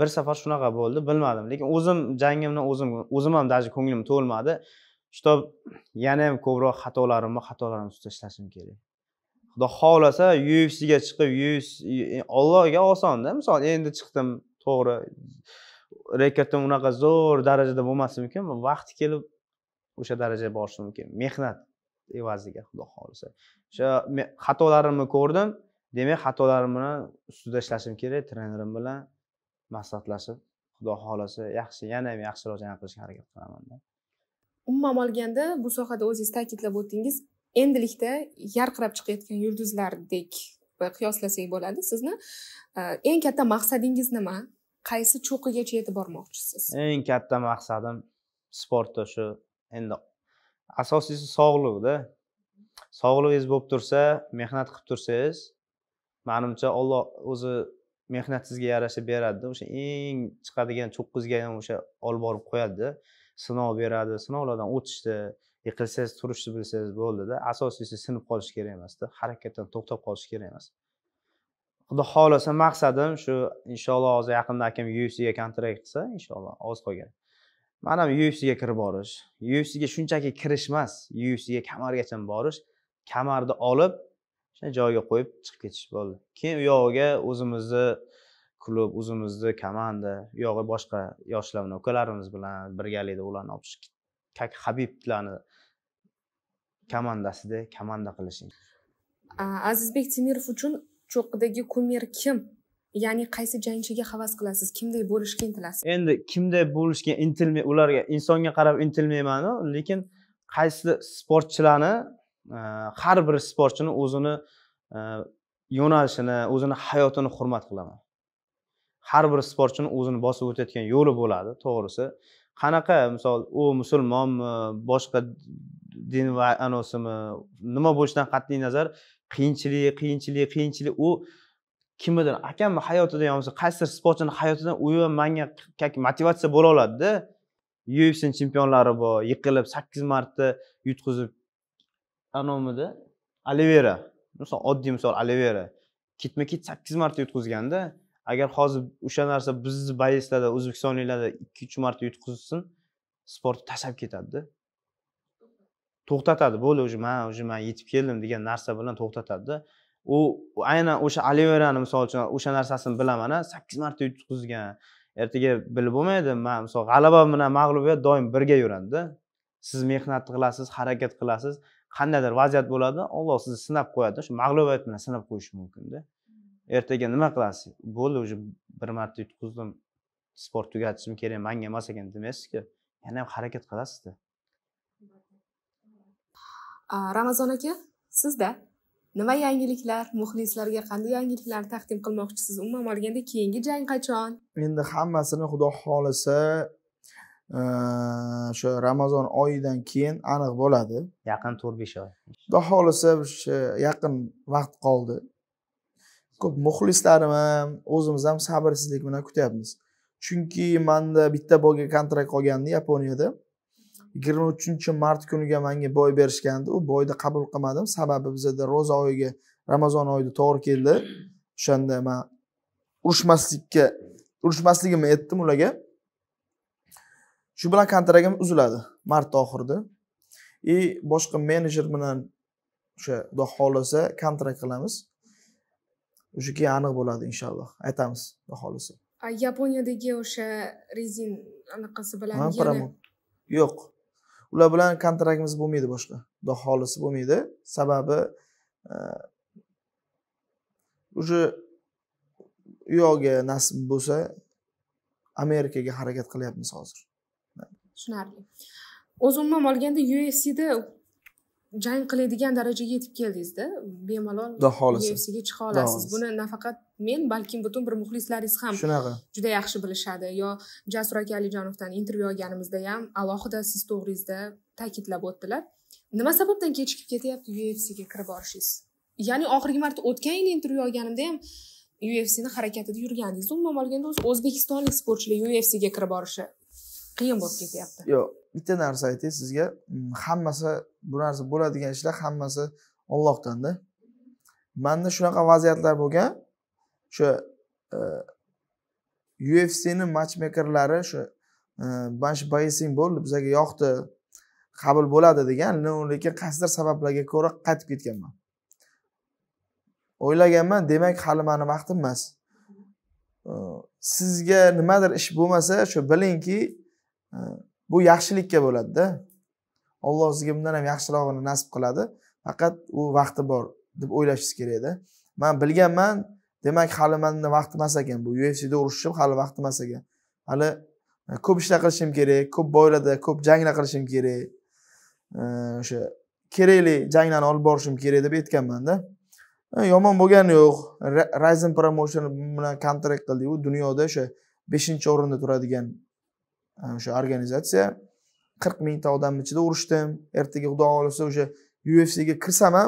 bir safar shunaqa bo'ldi bilmadim lekin o'zim jangimni o'zim o'zim ham даже ko'nglim to'lmadi чтоб yana ham ko'proq xatolarimni xatolarim ustida ishlashim kerak xudo xohlasa ufcga chiqib ollohga osonda misol endi chiqdim to'g'ri rekordim unaqa zo'r darajada bo'lmasligi mumkin vaqti kelib o'sha darajaga borishi mumkin mehnat evaziga xudo xohlasa o'sha xatolarimni ko'rdim demak xatolarimni ustida ishlashim kerak trenerim bilan maslahatlashib xudo xohlasa yaxshi yana ham yaxshiroq jang qilishga harakat qilamanda umuman olganda bu sohada o'zingiz ta'kidlab o'tdingiz endilikda yarqirab chiqayotgan yulduzlardek qiyoslasak bo'ladi sizni e, eng katta maqsadingiz nima qaysi cho'qqigacha yetib bormoqchisiz eng katta maqsadim sportda shu endi asosiysi sog'liqda sog'lig'ingiz bo'lib tursa mehnat qilib tursangiz manimcha olloh o'zi mehnat sizga yarasha beradida o'sha eng chiqadigan cho'qqizga ham o'sha olib borib qo'yadida sinov beradi sinovlardan o'tishdi yiqilsangiz turishni bilsangiz bo'ldida asosiysi sinib qolish kerak emasda harakatdan to'xtab qolish kerak emas xudo xohlasa maqsadim shu inshaalloh hozir yaqinda akam ufcga kontrakt qilsa inshaalloh oz qolgan mana ham ufcga kirib borish ufcga shunchaki kirish emas ufcga kamargacha borish kamarni olib joyiga qo'yib chiqib ketish bo'ldi keyin u yog'iga o'zimizni klub o'zimizni komanda u yog'i boshqa yoshlar bilan ukalarimiz bilan birgalikda ularni olib chiqib habiblarni komandasida komanda qilishing azizbek temirov uchun cho'qqidagi kumir kim ya'ni qaysi jangchiga havas qilasiz kimday bo'lishga intilasiz endi kimday bo'lishga intilmay ularga insonga qarab intilmaymanu lekin qaysi sportchilarni har bir sportchini o'zini yo'nalishini o'zini hayotini hurmat qilaman har bir sportchini o'zini bosib o'tayotgan yo'li bo'ladi to'g'risi qanaqa misol u musulmonmi e, boshqa din va anosimi nima bo'lishidan qat'iy nazar qiyinchilik qiyinchilik qiyinchilik u kimnidir akamni hayotida yo bo'lmasa qaysidir sportchini hayotidan u manga motivatsiya bo'la oladida ufc chempionlari bor yiqilib sakkiz marta yutqizib anomida olivera misol oddiy misol olivera ketma ket sakkiz marta yutqizganda agar hozir o'sha narsa bizni boyslarda o'zbekistonliklarda ikki uch marta yutqizsin sportni tashlab ketadida to'xtatadi bo'ldi уже man уже man yetib keldim degan narsa bilan to'xtatadida u aynan o'sha aliverani misol uchun o'sha narsasini bilaman a sakkiz marta yutqizgan ertaga bilib bo'lmaydi man misol g'alaba bilan mag'lubiyat doim birga yuradida siz mehnat qilasiz harakat qilasiz qandaydir vaziyat bo'ladi olloh sizni sinab qo'yadi shu mag'lubiyat bilan sinab qo'yishi mumkinda ertaga nima qilasiz bo'ldi уже bir marta yutqizdim sport tugatishim kerak manga emas ekan demaysizku yana ham harakat qilasizda ramazon aka sizda nima yangiliklar muxlislarga qanday yangiliklarni taqdim qilmoqchisiz umuman olganda keyingi jang qachon endi hammasini xudo xohlasa o'sha ramazon oyidan keyin aniq bo'ladi yaqin to'rt besh oy xudo xohlasa o'sha yaqin vaqt qoldi ko'p muxlislarim ham o'zimiz ham sabrsizlik bilan kutyapmiz chunki manda bitta bolga kontrakt qolgandi yaponiyada yigirma uchinchi mart kuniga manga boy berishgandi u boyda qabul qilmadim sababi bizada ro'za oyiga ramazon oyida to'g'ri keldi o'shanda man urushmaslikka urushmasligimni aytdim ularga shu bilan kontraktim uziladi mart oxirida и boshqa menejer bilan o'sha xudo xohlasa kontrakt qilamiz уже keyin aniq bo'ladi inshaalloh aytamiz xohlasa yaponiyadagi o'sha rezin anaqasi bilan yo'q ular bilan kontraktimiz bo'lmaydi boshqa xudo xohlasa bo'lmaydi sababi уже e, u yog'iga nasib bo'lsa amerikaga harakat qilyapmiz hozir tushunarli o'zi umuman olganda ufcda jang qiladigan darajaga yetib keldingizda bemalol ufcga chiqa olasiz buni nafaqat men balkim butun bir muxlislaringiz ham shunaqa juda yaxshi bilishadi yo jasur aka alijonovdan intervyu olganimizda ham alohida siz to'g'ringizda ta'kidlab o'tdilar nima sababdan kechikib ketyapti ufcga kirib borishingiz ya'ni oxirgi marta o'tgan yili intervyu olganimda ham ufcni harakatida yurgandingizda umuman olganda o'zbekistonlik sportchilar ufcga kirib borishi qiyin bo'lib ketyapti yo'q bitta narsa aytay sizga mm, hammasi bu narsa bo'ladigan ishlar hammasi ollohdanda manda shunaqa vaziyatlar bo'lgan o'sha e, ufcni matchmakerlari shu mana e, shu boesing bo'ldi bizaga yoqdi qabul bo'ladi degan lekin qaysidir sabablarga ko'ra qaytib ketganman o'ylaganman demak hali mani vaqtim emas e, sizga nimadir ish bo'lmasa shu bilingki bu yaxshilikka bo'ladida olloh sizga bundan ham yaxshirog'ini nasib qiladi faqat u vaqti bor deb o'ylashingiz kerakda man bilganman demak hali manda vaqt emas ekan bu ufcda urushishim hali vaqt emas ekan hali e, ko'p ishlar qilishim kerak ko'p boylarda ko'p janglar qilishim kerak e, o'sha kerakli janglarni olib borishim kerak deb aytganmanda e, yomon bo'lgani yo'q ryzen promotion bilan kontrakt u dunyoda o'sha beshinchi o'rinda turadigan o'sha organizatsiya qirq mingta odamni ichida urushdim ertaga xudo xohlasa o'sha ufcga kirsam e,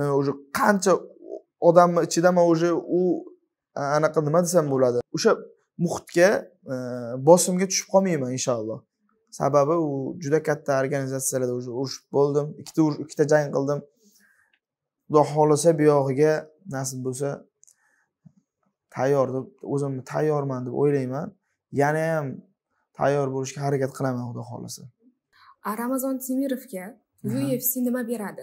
ham уже qancha odamni ichidaman уже u anaqa nima desam bo'ladi o'sha muhitga e, bosimga tushib qolmayman inshaalloh sababi u juda katta organizatsiyalarda уже urushib bo'ldim ikkita ikkita jang qildim xudo xohlasa buyog'iga nasib bo'lsa tayyor deb o'zimni tayyorman deb o'ylayman yana ham tayyor bo'lishga harakat qilaman xudo xohlasa ramazon temirovga ufc e nima beradi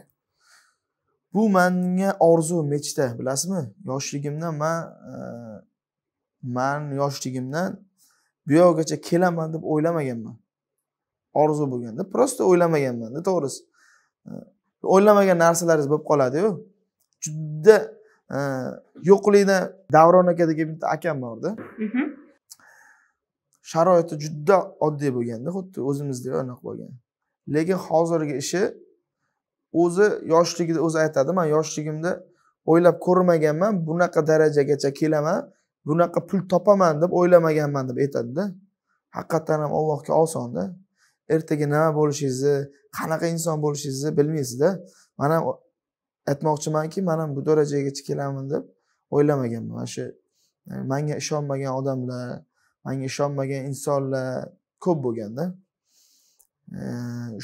bu menga orzu mechta bilasizmi yoshligimdan man e, man yoshligimdan bu yoqgacha kelaman deb o'ylamaganman orzu bo'lganda просто o'ylamaganmanda to'g'risi e, o'ylamagan narsalaringiz bo'lib qoladiyu juda yo'qlikdan davron akadagi bitta akam borda mhm. sharoiti juda oddiy bo'lganda xuddi o'zimizdek anaqa bo'lgan lekin hozirgi ishi o'zi yoshligida o'zi aytadi man yoshligimda o'ylab ko'rmaganman bunaqa darajagacha kelaman bunaqa pul topaman deb o'ylamaganman deb aytadida haqiqatdan ham allohga osonda ertaga nima bo'lishingizni qanaqa inson bo'lishingizni bilmaysizda man ham aytmoqchimanki man ham bu darajagacha kelaman deb o'ylamaganman mana shu manga ishonmagan odamlar manga ishonmagan insonlar ko'p bo'lganda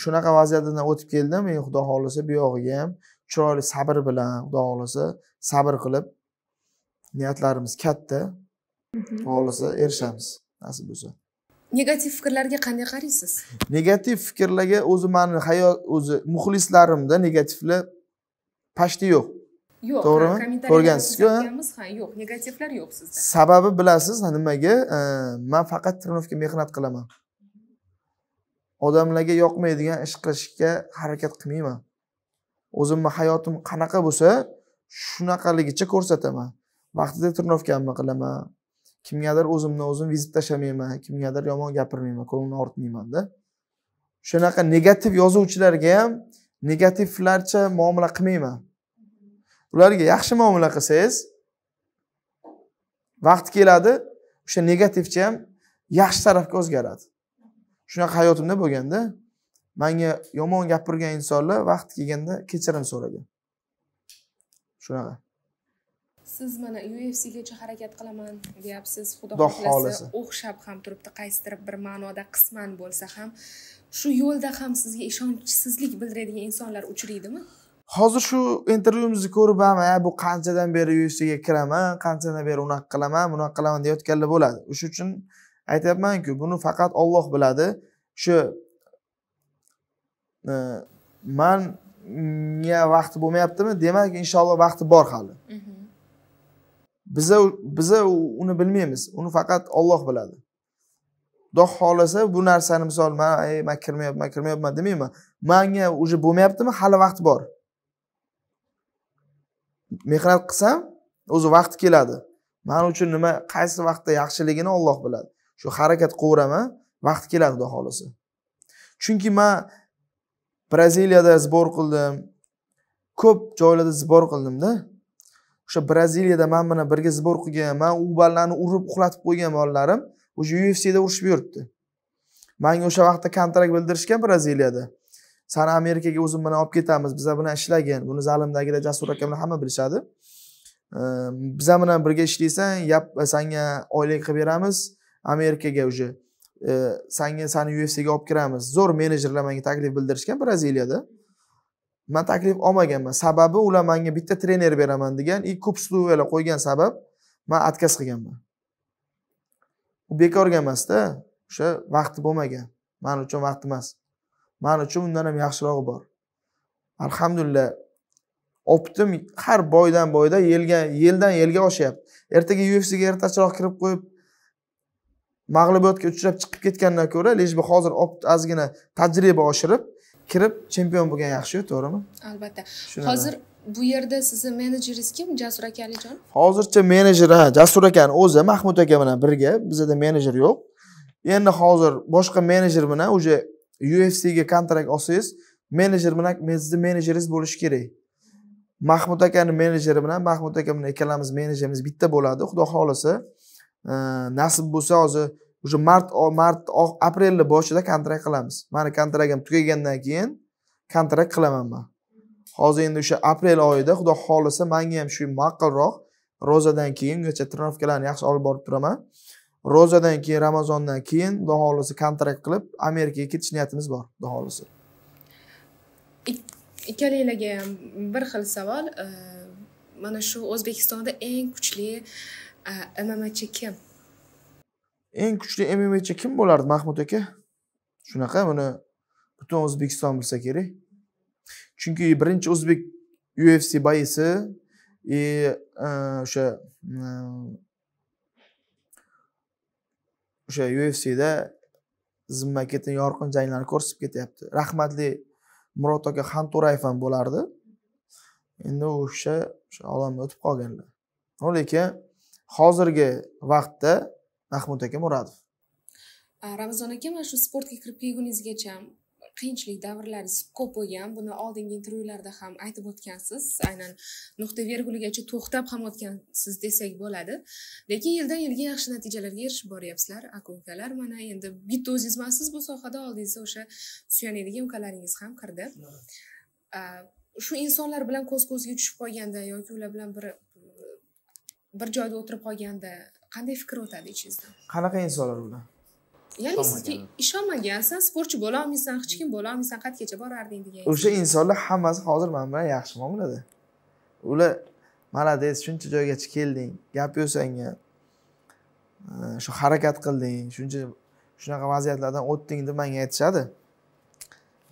shunaqa vaziyatdan o'tib keldim men xudo xohlasa bu yog'iga ham chiroyli sabr bilan xudo xohlasa sabr qilib niyatlarimiz katta xudo mhm. xohlasa erishamiz nasib bo'lsa negativ fikrlarga qanday qaraysiz negativ fikrlarga o'zi mani hayot o'zi muxlislarimda negativlar pashti yo'q yo'q to'g'rimi ko'rgansizku ha yo'q negativlar yo'q sizda sababi bilasiz nimaga man faqat тренировка mehnat qilaman odamlarga yoqmaydigan ish qilishga harakat qilmayman o'zimni hayotim qanaqa bo'lsa shunaqaligicha ko'rsataman vaqtida тренировкамni qilaman kimgadir o'zimni o'zim vizib tashlamayman kimgadir yomon gapirmayman ko'nglini og'ritmaymanda shunaqa negativ yozuvchilarga ham negativlarcha muomala qilmayman ularga yaxshi muomala qilsangiz vaqt keladi o'sha negativchi ham yaxshi tarafga o'zgaradi shunaqa hayotimda bo'lganda manga yomon gapirgan insonlar vaqti kelganda kechirim so'ragan shunaqa siz mana ufcgacha harakat qilaman deyapsiz xudo xohlasa o'xshab ham turibdi qaysidir bir ma'noda qisman bo'lsa ham shu yo'lda ham sizga ishonchsizlik bildiradigan insonlar uchraydimi hozir shu intervyumizni ko'rib ham bu qanchadan beri ufcga kiraman qanchadan beri unaqa qilaman bunaqa qilaman deyotganlar bo'ladi o'sha uchun aytyapmanku buni faqat olloh biladi o'sha e, manga vaqti bo'lmayaptimi demak inshaalloh vaqti bor hali mhm. biza biza uni bilmaymiz uni faqat olloh biladi xudo xohlasa bu narsani misol man man kirmayapman kirmayapman demayman manga уже bo'lmayaptimi hali vaqt bor mehnat qilsam o'zi vaqti keladi man uchun nima qaysi vaqtda yaxshiligini olloh biladi shu harakat qilaveraman vaqti keladi xudo xohlasa chunki man braziliyada zbor qildim ko'p joylarda zbor qildimda o'sha braziliyada man bilan birga zbor qilgan man u bolalarni urib uxlatib qo'ygan bolalarim уже ufcda urishib yuribdi manga o'sha vaqtda kontrakt bildirishgan braziliyada sani amerikaga o'zim bilan olib ketamiz bizlar bilan ishlagin buni zalimdagilar jasur akamlar hamma bilishadi ehm, bizlar bilan birga ishlaysan e, sanga oylik qilib beramiz amerikaga уже e, sanga sani ufcga olib kiramiz zo'r menejerlar menga taklif bildirishgan braziliyada man taklif olmaganman sababi ular manga bitta trener beraman degan и ko'p stuvela qo'ygan sabab man отказ qilganman u bekorga emasda o'sha vaqti bo'lmagan man uchun vaqt emas man uchun undan ham yaxshirog'i bor alhamdulillah optim har boydan boyda yelga yeldan yelga oshyapti ertaga ufcga ertachiroq kirib qo'yib mag'lubiyatga uchrab chiqib ketgandan ko'ra lejba hozir ozgina tajriba oshirib kirib chempion bo'lgan yaxshi, to'g'rimi albatta hozir bu yerda sizni menejeringiz kim jasur aka alijon hozircha menejer ha jasur akani o'zi mahmud aka bilan birga bizada menejer yo'q endi hozir boshqa menejer bilan уже UFCga kontrakt olsangiz menejer bilan sizni menejeringiz bo'lishi kerak mahmud akani menejeri bilan mahmud aka bilan ikkalamiz menejerimiz bitta bo'ladi xudo xohlasa nasib bo'lsa hozir уже mart mart aprelni boshida kontrakt qilamiz mani kontraktim tugagandan keyin kontrakt qilaman man hozir endi o'sha aprel oyida xudo xohlasa manga ham shu ma'qulroq ro'zadan keyingacha trenirovkalarni yaxshi olib borib turaman ro'zadan keyin ramazondan keyin xudo xohlasa kontrakt qilib amerikaga ketish niyatimiz bor xudo xohlasa ikkalanglarga ham bir xil savol e, mana shu o'zbekistonda eng kuchli e, mmchi kim eng kuchli mmchi kim bo'lardi mahmud aka shunaqa buni butun o'zbekiston bilsa kerak chunki birinchi o'zbek ufc boisi и e, o'sha o'sha UFCda zimma ketin yorqin janglarni ko'rsatib ketyapti rahmatli murod aka xanto'rayev ham bo'lardi endi o'sha o'sha olamdan o'tib qolganlar lekin hozirgi vaqtda mahmud aka murodov ramazon aka mana shu sportga kirib kelgunizgacha qiyinchilik davrlaringiz ko'p bo'lgan buni oldingi intervyularda ham aytib o'tgansiz aynan nuqta vergulgacha to'xtab ham o'tgansiz desak bo'ladi lekin yildan yilga yaxshi natijalarga erishib boryapsizlar aka ukalar mana endi bitta o'zingiz emassiz bu sohada oldingizda o'sha suyanadigan ukalaringiz ham kirdi shu insonlar bilan ko'z ko'zga tushib qolganda yoki ular bilan bir bir joyda o'tirib qolganda qanday fikr o'tadi ichingizdan qanaqa insonlar bilan ya'ni sizga ishonmagansan sportchi bo'la olmaysan hech kim bo'la olmaysan qayergacha borarding degan o'sha insonlar hammasi hozir man bilan yaxshi muomalada ular молодец shuncha joygacha kelding gap yo'sanga shu harakat qilding shuncha shunaqa vaziyatlardan o'tding deb manga aytishadi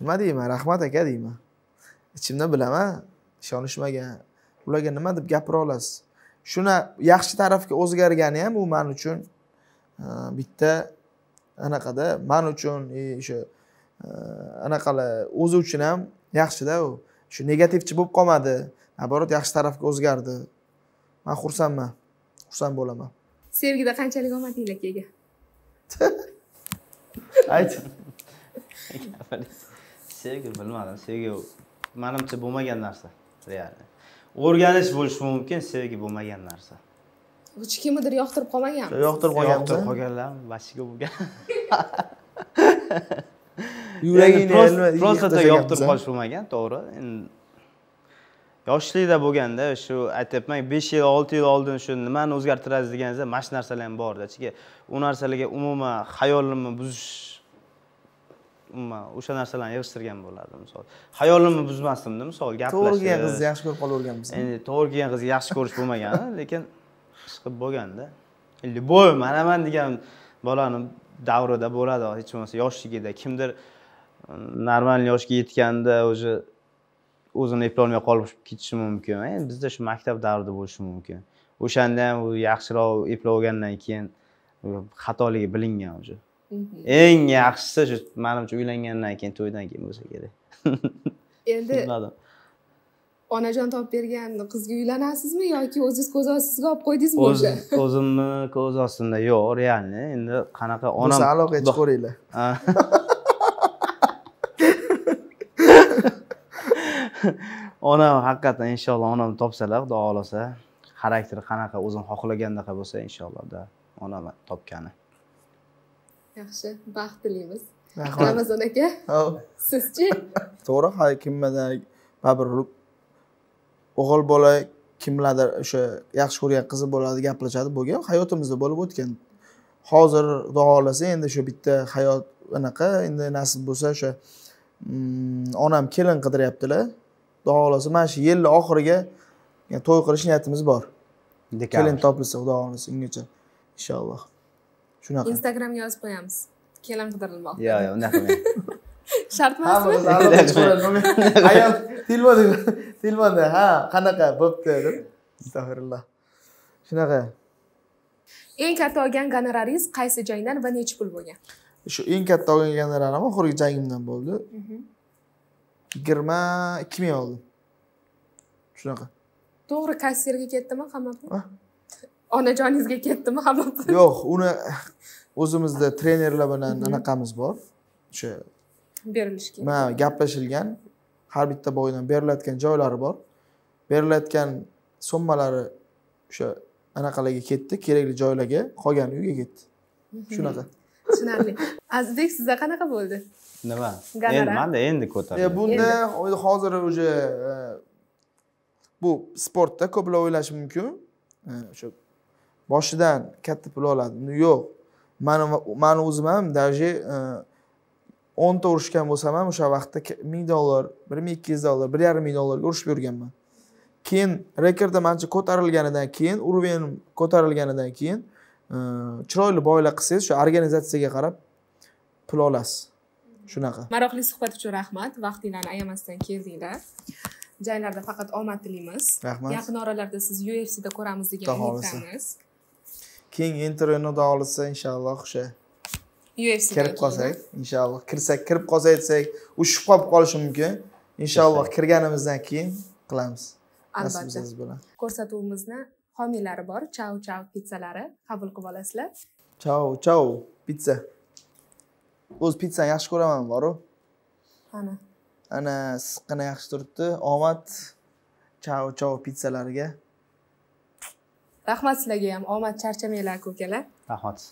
nima deyman rahmat aka deyman ichimda bilaman ishonishmagan ularga nima deb gapira olasiz shuni yaxshi tarafga o'zgargani ham bu man uchun bitta anaqada man uchun и o'sha e, anaqalar o'zi uchun ham yaxshida u shu negativchi bo'lib qolmadi наоборот yaxshi tarafga o'zgardi man xursandman xursand bo'laman sevgida qanchalik omadinglar aka <laughs> ayt sevgi bilmadim sevgi manimcha bo'lmagan narsa реально o'rganish bo'lishi mumkin sevgi bo'lmagan narsa hech kimnidir yoqtirib qolmagan yoqtirib qolgan yoqtirib qolganlar vashiga bo'lgan <laughs> yuragingni yoqtirib qolish bo'lmagan to'g'ri yoshlikda bo'lganda shu aytyapman besh yil olti yil oldin shu nimani o'zgartirasiz deganingizda mana shu narsalar ham borda chunki u narsalarga umuman xayolimni buzish umuman o'sha narsalarni yig'ishtirgan bo'lardim misol xayolimni buzmasdimda misol gaplashib to'g'ri kelgan qizni yaxshi ko'rib qolaverganmiz endi to'g'ri kelgan qizni yaxshi ko'rish bo'lmagan lekin qilib bo'lganda любой manaman degan bolani davrida bo'ladi hech bo'lmasa yoshligida kimdir normal yoshga yetganda уже o'zini eplolmay qolib ketishi mumkin endi bizda shu maktab davrida bo'lishi mumkin o'shanda ham u yaxshiroq eplab olgandan keyin xatoligi bilingan уже mhm. eng yaxshisi shu manimcha uylangandan keyin to'ydan keyin bo'lsa kerak endi <laughs> onajon topib bergan qizga uylanasizmi yoki o'zingiz ko'z ostingizga olib qo'ydingizmi o'sha <laughs> o'zimni ko'z ostimda yo'q реально endi qanaqa onam aloqa aloqaga ko'ringlar <laughs> ah. <laughs> onam haqiqatdan inshaalloh onamni topsalar xudo xohlasa xarakteri qanaqa o'zim xohlagandaqa bo'lsa inshaallohda onam topgani yaxshi baxt tilaymiz ramazon aka sizchi to'g'ri har kimada baribir o'g'il bola kimlardir o'sha yaxshi ko'rgan qizi bo'ladi gaplashadi bo'lgan hayotimizda bo'lib o'tgan hozir xudo xohlasa endi shu bitta hayot anaqa endi nasib bo'lsa o'sha mm, onam kelin qidiryaptilar xudo xohlasa mana shu yilni oxiriga to'y qilish niyatimiz bor kelin topilsa xudo xohlasa ungacha inshaalloh shunaqa instagramga yozib qo'yamiz kelin qidirilmoqda yo'q yo'q unaqa <laughs> shart emasmi <laughs> ayol telefon ha qanaqa bo'pti deb astag'firulloh shunaqa eng katta olgan gonoraringiz qaysi jangdan va necha pul bo'lgan shu eng katta olgan gonorarim oxirgi jangimdan bo'ldi mhm. yigirma ikki ming oldim shunaqa to'g'ri kassirga ketdimi hamma pul onajoningizga ketdimi hamma pul yo'q uni o'zimizda trenerlar bilan mhm. anaqamiz bor o'sha berilishi kerak mana gaplashilgan har bitta boydan berilayotgan joylari bor berilayotgan summalari o'sha anaqalarga ketdi kerakli joylarga qolgani uyga ketdi mhm. shunaqa tushunarli azizbek sizda qanaqa bo'ldi nima endi manda endi ko'tarildi e, bunda hozir уже e, bu sportda ko'plar o'ylashi mumkin e, o'sha boshidan katta pul oladi yo'q mani mani o'zim ham даже o'nta urushgan bo'lsam ham o'sha vaqtda ming dollar bir ming ikki yuz dollar bir yarim ming dollarga urushib yurganman keyin rekordi ancha ko'tarilganidan keyin уровень ko'tarilganidan keyin chiroyli boylik qilsangiz shu organizatsiyaga qarab pul olasiz shunaqa maroqli suhbat uchun rahmat vaqtinglarni ayamasdan keldinglar janglarda faqat omad tilaymiz rahmat yaqin oralarda siz ufcda ko'ramiz degan umiddamiz keyingi intervyuni xudo xohlasa inshaalloh o'sha ufc kirib qolsak inshaalloh kirsak kirib qolsa desak u tushib qolib qolishi mumkin inshaalloh kirganimizdan keyin qilamiz albatta bilan ko'rsatuvimizni homiylari bor chau chau pitsalari qabul qilib olasizlar chau chau pitsa o'z pitsani yaxshi ko'raman boru ana ana issiqqina yaxshi turibdi omad chau chau pitsalariga rahmat sizlarga ham omad charchamanglar ukalar rahmat